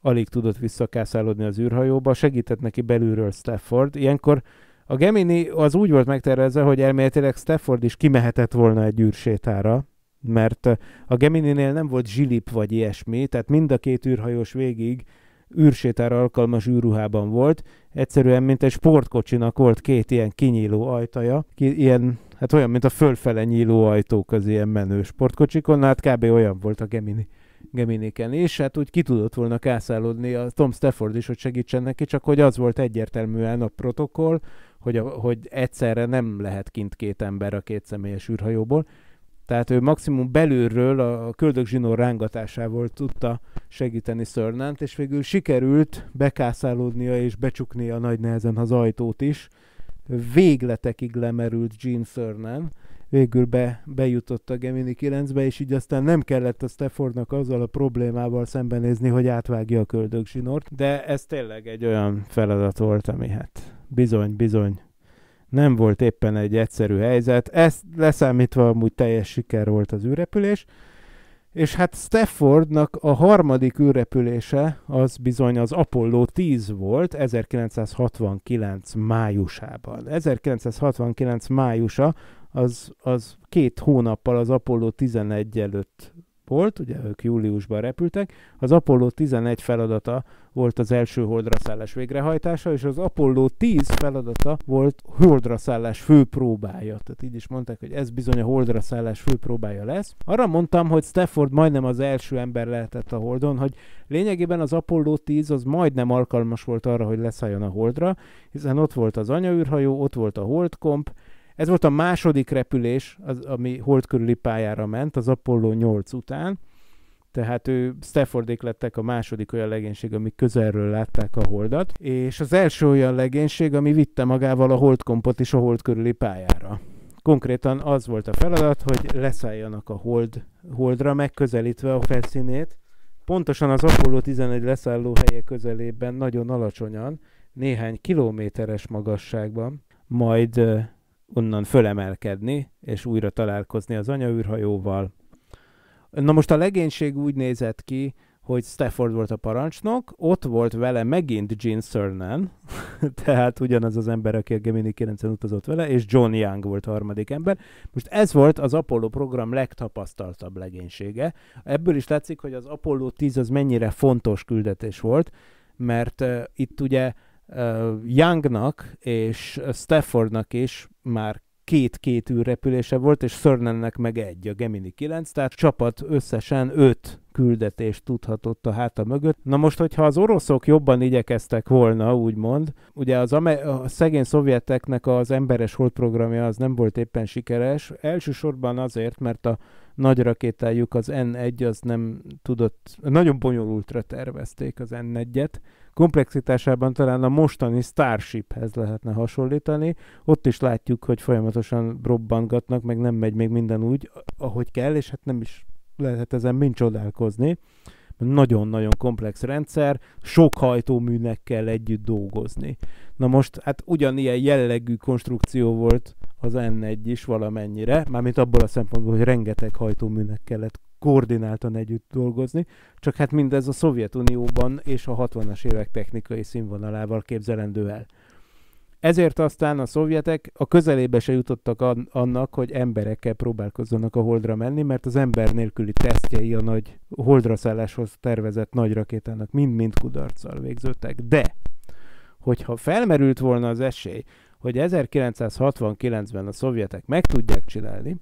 alig tudott visszakászálódni az űrhajóba, segített neki belülről Stafford. Ilyenkor a Gemini az úgy volt megtervezve, hogy elméletileg Stafford is kimehetett volna egy űrsétára, mert a Gemininél nem volt zsilip vagy ilyesmi, tehát mind a két űrhajós végig űrsétára alkalmas űrruhában volt. Egyszerűen, mint egy sportkocsinak volt két ilyen kinyíló ajtaja, ki, ilyen hát olyan, mint a fölfele nyíló ajtók az ilyen menő sportkocsikon, Na, hát kb. olyan volt a Gemini. Geminiken is, hát úgy ki tudott volna kászálódni a Tom Stafford is, hogy segítsen neki, csak hogy az volt egyértelműen a protokoll, hogy, a, hogy egyszerre nem lehet kint két ember a két személyes űrhajóból, tehát ő maximum belülről a köldök zsinór rángatásával tudta segíteni Szörnánt, és végül sikerült bekászálódnia és becsuknia nagy nehezen az ajtót is. Végletekig lemerült Jean Szörnán, végül be, bejutott a Gemini 9-be, és így aztán nem kellett a Staffordnak azzal a problémával szembenézni, hogy átvágja a köldök de ez tényleg egy olyan feladat volt, ami hát bizony, bizony nem volt éppen egy egyszerű helyzet. Ezt leszámítva amúgy teljes siker volt az űrrepülés. És hát Staffordnak a harmadik űrrepülése az bizony az Apollo 10 volt 1969 májusában. 1969 májusa az, az két hónappal az Apollo 11 előtt volt, ugye ők júliusban repültek, az Apollo 11 feladata volt az első holdra szállás végrehajtása, és az Apollo 10 feladata volt holdra szállás főpróbája. Tehát így is mondták, hogy ez bizony a holdra szállás főpróbája lesz. Arra mondtam, hogy Stafford majdnem az első ember lehetett a holdon, hogy lényegében az Apollo 10 az majdnem alkalmas volt arra, hogy leszálljon a holdra, hiszen ott volt az anyaűrhajó, ott volt a holdkomp, ez volt a második repülés, az, ami hold körüli pályára ment, az Apollo 8 után. Tehát ő, Staffordék lettek a második olyan legénység, amik közelről látták a holdat, és az első olyan legénység, ami vitte magával a holdkompot is a hold körüli pályára. Konkrétan az volt a feladat, hogy leszálljanak a hold, holdra, megközelítve a felszínét. Pontosan az Apollo 11 leszálló helye közelében nagyon alacsonyan, néhány kilométeres magasságban, majd onnan fölemelkedni, és újra találkozni az anyaűrhajóval. Na most a legénység úgy nézett ki, hogy Stafford volt a parancsnok, ott volt vele megint Gene Cernan, tehát ugyanaz az ember, aki a Gemini 9 utazott vele, és John Young volt a harmadik ember. Most ez volt az Apollo program legtapasztaltabb legénysége. Ebből is látszik, hogy az Apollo 10 az mennyire fontos küldetés volt, mert uh, itt ugye Youngnak és Staffordnak is már két-két űrrepülése volt, és Sörnennek meg egy, a Gemini 9, tehát csapat összesen öt küldetést tudhatott a háta mögött. Na most, hogyha az oroszok jobban igyekeztek volna, úgymond, ugye az amer- a szegény szovjeteknek az emberes holdprogramja az nem volt éppen sikeres, elsősorban azért, mert a nagy rakétájuk, az N1, az nem tudott, nagyon bonyolultra tervezték az N1-et. Komplexitásában talán a mostani Starshiphez lehetne hasonlítani. Ott is látjuk, hogy folyamatosan robbangatnak, meg nem megy még minden úgy, ahogy kell, és hát nem is lehet ezen mind csodálkozni. Nagyon-nagyon komplex rendszer, sok hajtóműnek kell együtt dolgozni. Na most, hát ugyanilyen jellegű konstrukció volt az N1 is valamennyire, mármint abból a szempontból, hogy rengeteg hajtóműnek kellett koordináltan együtt dolgozni, csak hát mindez a Szovjetunióban és a 60-as évek technikai színvonalával képzelendő el. Ezért aztán a szovjetek a közelébe se jutottak an- annak, hogy emberekkel próbálkozzanak a holdra menni, mert az ember nélküli tesztjei a nagy holdra szálláshoz tervezett nagy rakétának mind-mind kudarccal végződtek. De, hogyha felmerült volna az esély, hogy 1969-ben a szovjetek meg tudják csinálni,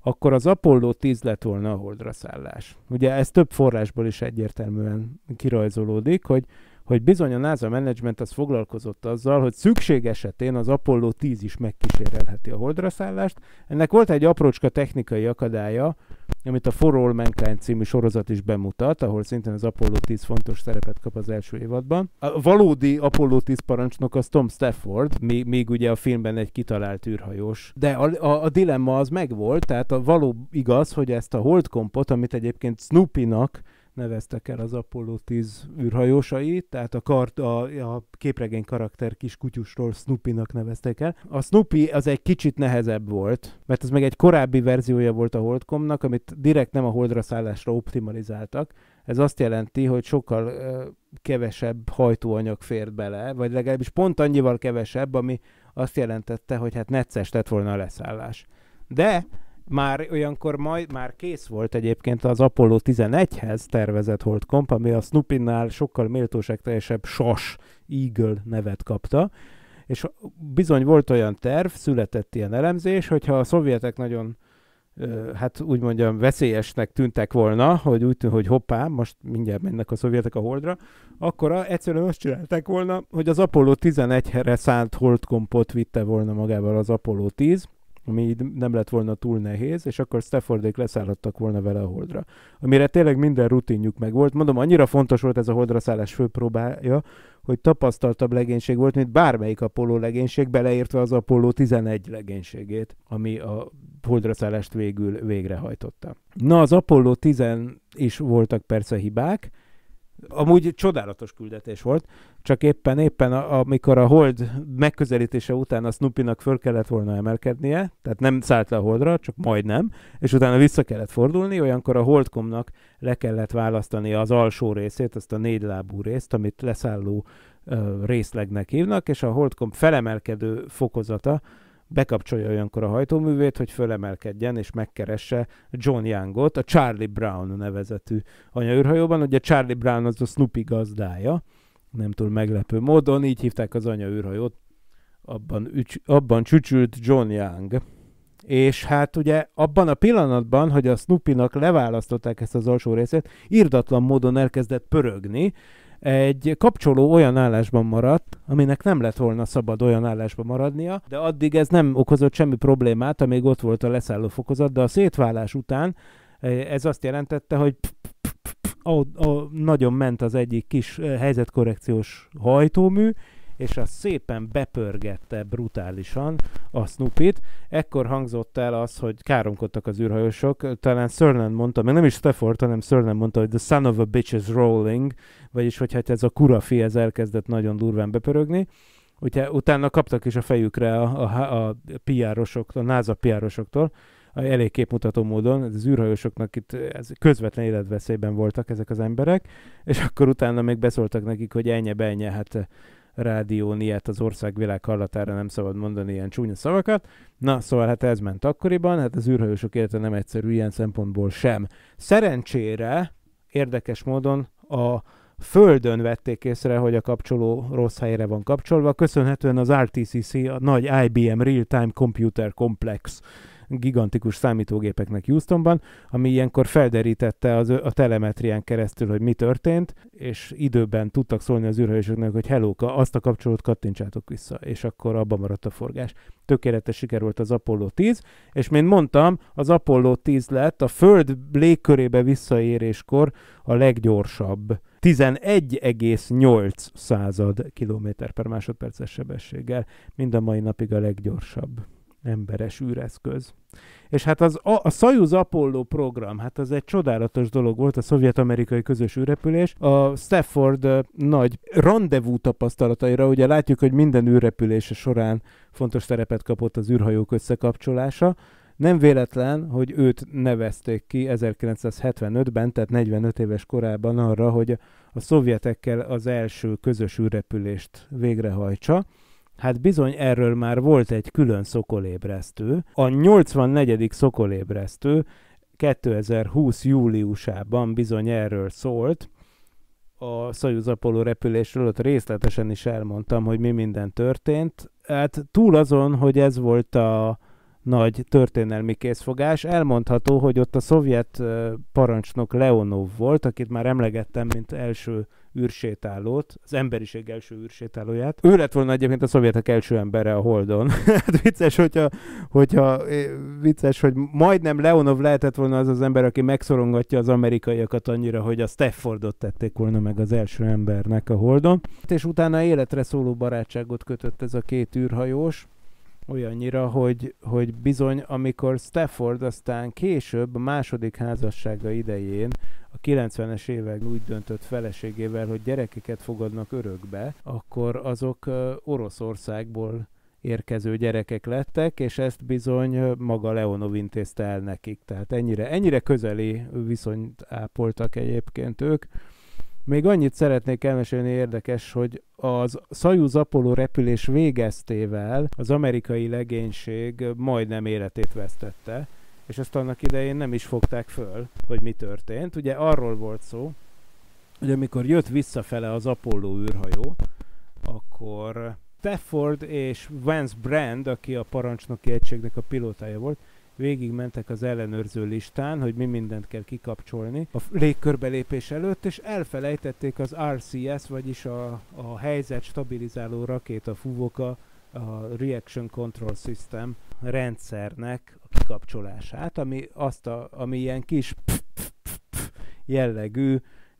akkor az Apollo 10 lett volna a holdra szállás. Ugye ez több forrásból is egyértelműen kirajzolódik, hogy hogy bizony a NASA Management az foglalkozott azzal, hogy szükség esetén az Apollo 10 is megkísérelheti a holdra szállást. Ennek volt egy aprócska technikai akadálya, amit a For All Mankind című sorozat is bemutat, ahol szintén az Apollo 10 fontos szerepet kap az első évadban. A valódi Apollo 10 parancsnok az Tom Stafford, még, még ugye a filmben egy kitalált űrhajós. De a, a, a dilemma az megvolt, tehát a való igaz, hogy ezt a holdkompot, amit egyébként Snoopy-nak neveztek el az Apollo 10 űrhajósai, tehát a, kart, a, a képregény karakter kis kutyusról Snoopy-nak neveztek el. A Snoopy az egy kicsit nehezebb volt, mert ez meg egy korábbi verziója volt a Holdcomnak, amit direkt nem a Holdra szállásra optimalizáltak. Ez azt jelenti, hogy sokkal ö, kevesebb hajtóanyag fért bele, vagy legalábbis pont annyival kevesebb, ami azt jelentette, hogy hát necces lett volna a leszállás. De már olyankor majd, már kész volt egyébként az Apollo 11-hez tervezett holdkomp, ami a Snoopinál sokkal méltóságteljesebb SAS Eagle nevet kapta, és bizony volt olyan terv, született ilyen elemzés, hogyha a szovjetek nagyon hát úgy mondjam, veszélyesnek tűntek volna, hogy úgy tűnt, hogy hoppá, most mindjárt mennek a szovjetek a holdra, akkor egyszerűen azt csinálták volna, hogy az Apollo 11-re szánt holdkompot vitte volna magával az Apollo 10, ami így nem lett volna túl nehéz, és akkor Staffordék leszállhattak volna vele a holdra. Amire tényleg minden rutinjuk meg volt. Mondom, annyira fontos volt ez a holdra szállás főpróbája, hogy tapasztaltabb legénység volt, mint bármelyik Apollo legénység, beleértve az Apollo 11 legénységét, ami a holdra szállást végül végrehajtotta. Na, az Apollo 10 is voltak persze hibák, Amúgy csodálatos küldetés volt, csak éppen, éppen a, amikor a hold megközelítése után a Snoopy-nak föl kellett volna emelkednie, tehát nem szállt le a holdra, csak majdnem, és utána vissza kellett fordulni, olyankor a holdkomnak le kellett választani az alsó részét, azt a négy lábú részt, amit leszálló ö, részlegnek hívnak, és a holdkom felemelkedő fokozata bekapcsolja olyankor a hajtóművét, hogy fölemelkedjen és megkeresse John Youngot, a Charlie Brown nevezetű anyaürhajóban, Ugye Charlie Brown az a Snoopy gazdája, nem túl meglepő módon, így hívták az anyaürhajót, abban, ücs, abban csücsült John Young. És hát ugye abban a pillanatban, hogy a Snoopy-nak leválasztották ezt az alsó részét, irdatlan módon elkezdett pörögni, egy kapcsoló olyan állásban maradt, aminek nem lett volna szabad olyan állásban maradnia, de addig ez nem okozott semmi problémát, amíg ott volt a leszálló fokozat, de a szétválás után e, ez azt jelentette, hogy nagyon ment az egyik kis e, helyzetkorrekciós hajtómű, és az szépen bepörgette brutálisan a Snoopit. Ekkor hangzott el az, hogy káromkodtak az űrhajósok, talán Sörlen mondta, meg nem is Stafford, hanem Sörlen mondta, hogy the son of a bitch is rolling, vagyis hogy hát ez a kurafi, ez elkezdett nagyon durván bepörögni. Ugye, utána kaptak is a fejükre a, a, a PR-osoktól, a NASA PR-osoktól, elég képmutató módon, az űrhajósoknak itt ez közvetlen életveszélyben voltak ezek az emberek, és akkor utána még beszóltak nekik, hogy ennyi, ennyi, hát rádió ilyet az ország világ hallatára nem szabad mondani ilyen csúnya szavakat. Na, szóval hát ez ment akkoriban, hát az űrhajósok élete nem egyszerű ilyen szempontból sem. Szerencsére, érdekes módon a Földön vették észre, hogy a kapcsoló rossz helyre van kapcsolva, köszönhetően az RTCC, a nagy IBM Real Time Computer Complex gigantikus számítógépeknek Houstonban, ami ilyenkor felderítette az, a telemetrián keresztül, hogy mi történt, és időben tudtak szólni az űrhajósoknak, hogy hellóka, azt a kapcsolót kattintsátok vissza, és akkor abban maradt a forgás. Tökéletes siker volt az Apollo 10, és mint mondtam, az Apollo 10 lett a Föld légkörébe visszaéréskor a leggyorsabb 11,8 század kilométer per másodperces sebességgel, mind a mai napig a leggyorsabb emberes űreszköz. És hát az, a, a Soyuz Apollo program, hát az egy csodálatos dolog volt, a szovjet-amerikai közös űrrepülés. A Stafford nagy rendezvú tapasztalataira, ugye látjuk, hogy minden űrrepülése során fontos szerepet kapott az űrhajók összekapcsolása, nem véletlen, hogy őt nevezték ki 1975-ben, tehát 45 éves korában arra, hogy a szovjetekkel az első közös űrrepülést végrehajtsa. Hát bizony erről már volt egy külön szokolébresztő. A 84. szokolébresztő 2020. júliusában bizony erről szólt, a Soyuz Apollo repülésről, ott részletesen is elmondtam, hogy mi minden történt. Hát túl azon, hogy ez volt a nagy történelmi készfogás. Elmondható, hogy ott a szovjet parancsnok Leonov volt, akit már emlegettem, mint első űrsétálót, az emberiség első űrsétálóját. Ő lett volna egyébként a szovjetek első embere a Holdon. hát vicces, hogyha, hogyha vicces, hogy majdnem Leonov lehetett volna az az ember, aki megszorongatja az amerikaiakat annyira, hogy a Steffordot tették volna meg az első embernek a Holdon. És utána életre szóló barátságot kötött ez a két űrhajós Olyannyira, hogy, hogy bizony, amikor Stafford aztán később, a második házassága idején a 90-es évek úgy döntött feleségével, hogy gyerekeket fogadnak örökbe, akkor azok Oroszországból érkező gyerekek lettek, és ezt bizony maga Leonov intézte el nekik. Tehát ennyire, ennyire közeli viszonyt ápoltak egyébként ők. Még annyit szeretnék elmesélni érdekes, hogy az Szajuz Apollo repülés végeztével az amerikai legénység majdnem életét vesztette, és ezt annak idején nem is fogták föl, hogy mi történt. Ugye arról volt szó, hogy amikor jött visszafele az Apollo űrhajó, akkor Stafford és Vance Brand, aki a parancsnoki egységnek a pilótája volt, végigmentek az ellenőrző listán, hogy mi mindent kell kikapcsolni a légkörbelépés előtt, és elfelejtették az RCS, vagyis a, a helyzet stabilizáló rakéta fúvoka, a Reaction Control System rendszernek a kikapcsolását, ami azt a, ami ilyen kis jellegű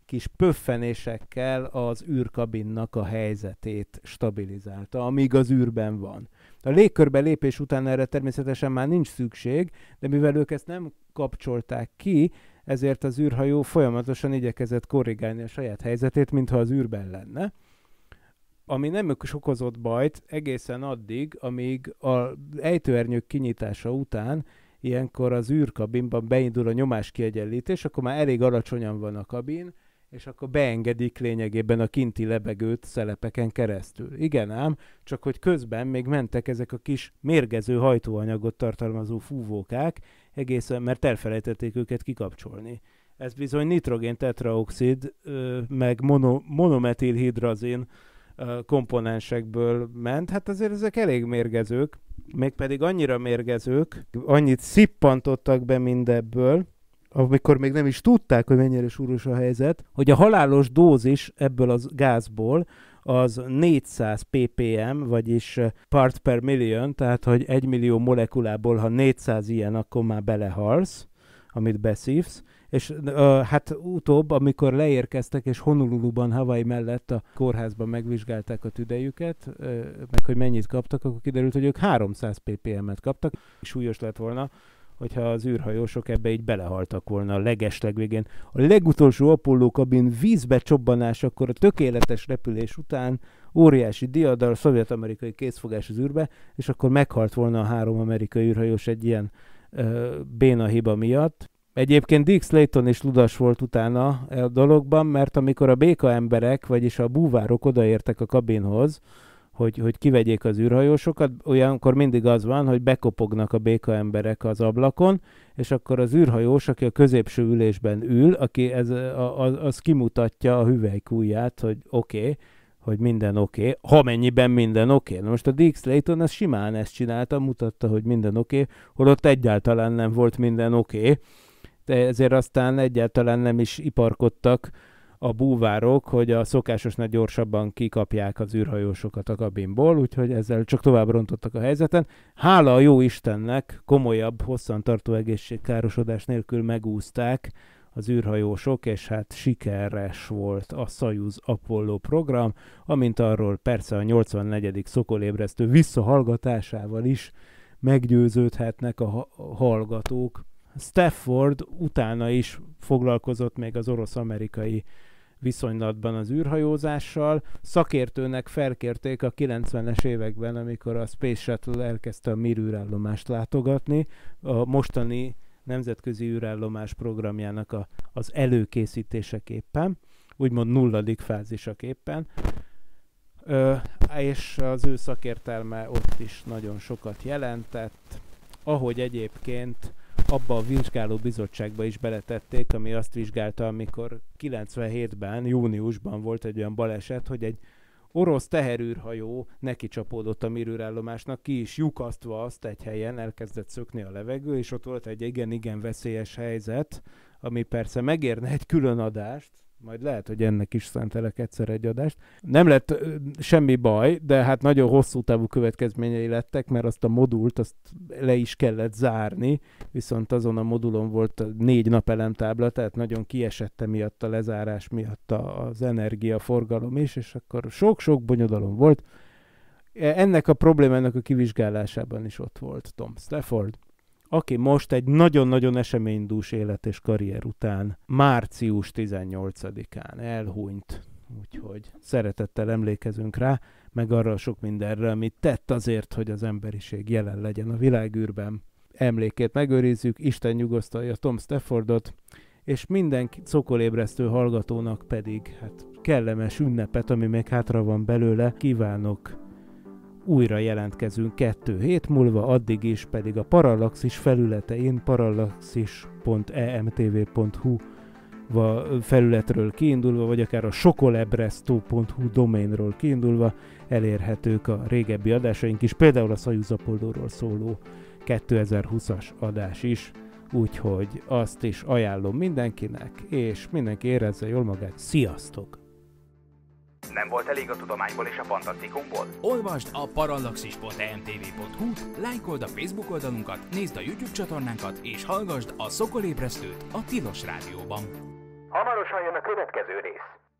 kis pöffenésekkel az űrkabinnak a helyzetét stabilizálta, amíg az űrben van. A légkörbe lépés után erre természetesen már nincs szükség, de mivel ők ezt nem kapcsolták ki, ezért az űrhajó folyamatosan igyekezett korrigálni a saját helyzetét, mintha az űrben lenne ami nem okozott bajt egészen addig, amíg a ejtőernyők kinyitása után ilyenkor az űrkabinban beindul a nyomás kiegyenlítés, akkor már elég alacsonyan van a kabin, és akkor beengedik lényegében a kinti lebegőt szelepeken keresztül. Igen ám, csak hogy közben még mentek ezek a kis mérgező hajtóanyagot tartalmazó fúvókák, egészen, mert elfelejtették őket kikapcsolni. Ez bizony nitrogén tetraoxid, meg mono, monometilhidrazin komponensekből ment. Hát azért ezek elég mérgezők, mégpedig annyira mérgezők, annyit szippantottak be mindebből, amikor még nem is tudták, hogy mennyire súlyos a helyzet, hogy a halálos dózis ebből a gázból az 400 ppm, vagyis eh, part per million, tehát hogy egy millió molekulából, ha 400 ilyen, akkor már belehalsz, amit beszívsz, és ö, hát utóbb, amikor leérkeztek, és Honoluluban, Hawaii mellett a kórházban megvizsgálták a tüdejüket, ö, meg hogy mennyit kaptak, akkor kiderült, hogy ők 300 ppm-et kaptak, súlyos lett volna, hogyha az űrhajósok ebbe így belehaltak volna a legeslegvégén. A legutolsó Apollo kabin vízbe csobbanás, akkor a tökéletes repülés után óriási diadal, szovjet-amerikai készfogás az űrbe, és akkor meghalt volna a három amerikai űrhajós egy ilyen ö, béna hiba miatt. Egyébként Dick Slayton is ludas volt utána a dologban, mert amikor a béka emberek, vagyis a búvárok odaértek a kabinhoz, hogy, hogy kivegyék az űrhajósokat, olyankor mindig az van, hogy bekopognak a béka emberek az ablakon, és akkor az űrhajós, aki a középső ülésben ül, aki ez, a, az, az kimutatja a hüvelykújját, hogy oké, okay, hogy minden oké, okay, ha mennyiben minden oké. Okay. most a Dix Layton ez simán ezt csinálta, mutatta, hogy minden oké, okay, holott egyáltalán nem volt minden oké, okay, de ezért aztán egyáltalán nem is iparkodtak, a búvárok, hogy a szokásosnál gyorsabban kikapják az űrhajósokat a kabinból, úgyhogy ezzel csak tovább rontottak a helyzeten. Hála a jó Istennek komolyabb, hosszantartó egészségkárosodás nélkül megúzták az űrhajósok, és hát sikeres volt a Soyuz Apollo program, amint arról persze a 84. szokolébresztő visszahallgatásával is meggyőződhetnek a hallgatók. Stafford utána is foglalkozott még az orosz-amerikai viszonylatban az űrhajózással. Szakértőnek felkérték a 90-es években, amikor a Space Shuttle elkezdte a MIR űrállomást látogatni, a mostani nemzetközi űrállomás programjának a, az előkészítéseképpen, úgymond nulladik fázisaképpen, Ö, és az ő szakértelme ott is nagyon sokat jelentett, ahogy egyébként abba a vizsgáló bizottságba is beletették, ami azt vizsgálta, amikor 97-ben, júniusban volt egy olyan baleset, hogy egy orosz teherűrhajó neki csapódott a mirőrállomásnak, ki is lyukasztva azt egy helyen elkezdett szökni a levegő, és ott volt egy igen-igen veszélyes helyzet, ami persze megérne egy külön adást, majd lehet, hogy ennek is szentelek egyszer egy adást. Nem lett semmi baj, de hát nagyon hosszú távú következményei lettek, mert azt a modult azt le is kellett zárni, viszont azon a modulon volt négy nap elemtábla, tehát nagyon kiesett miatt a lezárás miatt az energiaforgalom is, és akkor sok-sok bonyodalom volt. E, ennek a problémának a kivizsgálásában is ott volt Tom Stafford aki most egy nagyon-nagyon eseménydús élet és karrier után, március 18-án elhunyt. Úgyhogy szeretettel emlékezünk rá, meg arra sok mindenre, amit tett azért, hogy az emberiség jelen legyen a világűrben. Emlékét megőrizzük, Isten nyugosztalja Tom Staffordot, és minden szokolébresztő hallgatónak pedig hát kellemes ünnepet, ami még hátra van belőle, kívánok újra jelentkezünk kettő hét múlva, addig is pedig a Parallaxis felületein parallaxis.emtv.hu felületről kiindulva, vagy akár a sokolebresztó.hu doménről kiindulva elérhetők a régebbi adásaink is, például a Szajúzapoldóról szóló 2020-as adás is, úgyhogy azt is ajánlom mindenkinek, és mindenki érezze jól magát. Sziasztok! Nem volt elég a tudományból és a fantasztikumból? Olvasd a parallaxis.emtv.hu, e lájkold a Facebook oldalunkat, nézd a YouTube csatornánkat, és hallgassd a Szokolébresztőt a Tilos Rádióban. Hamarosan jön a következő rész.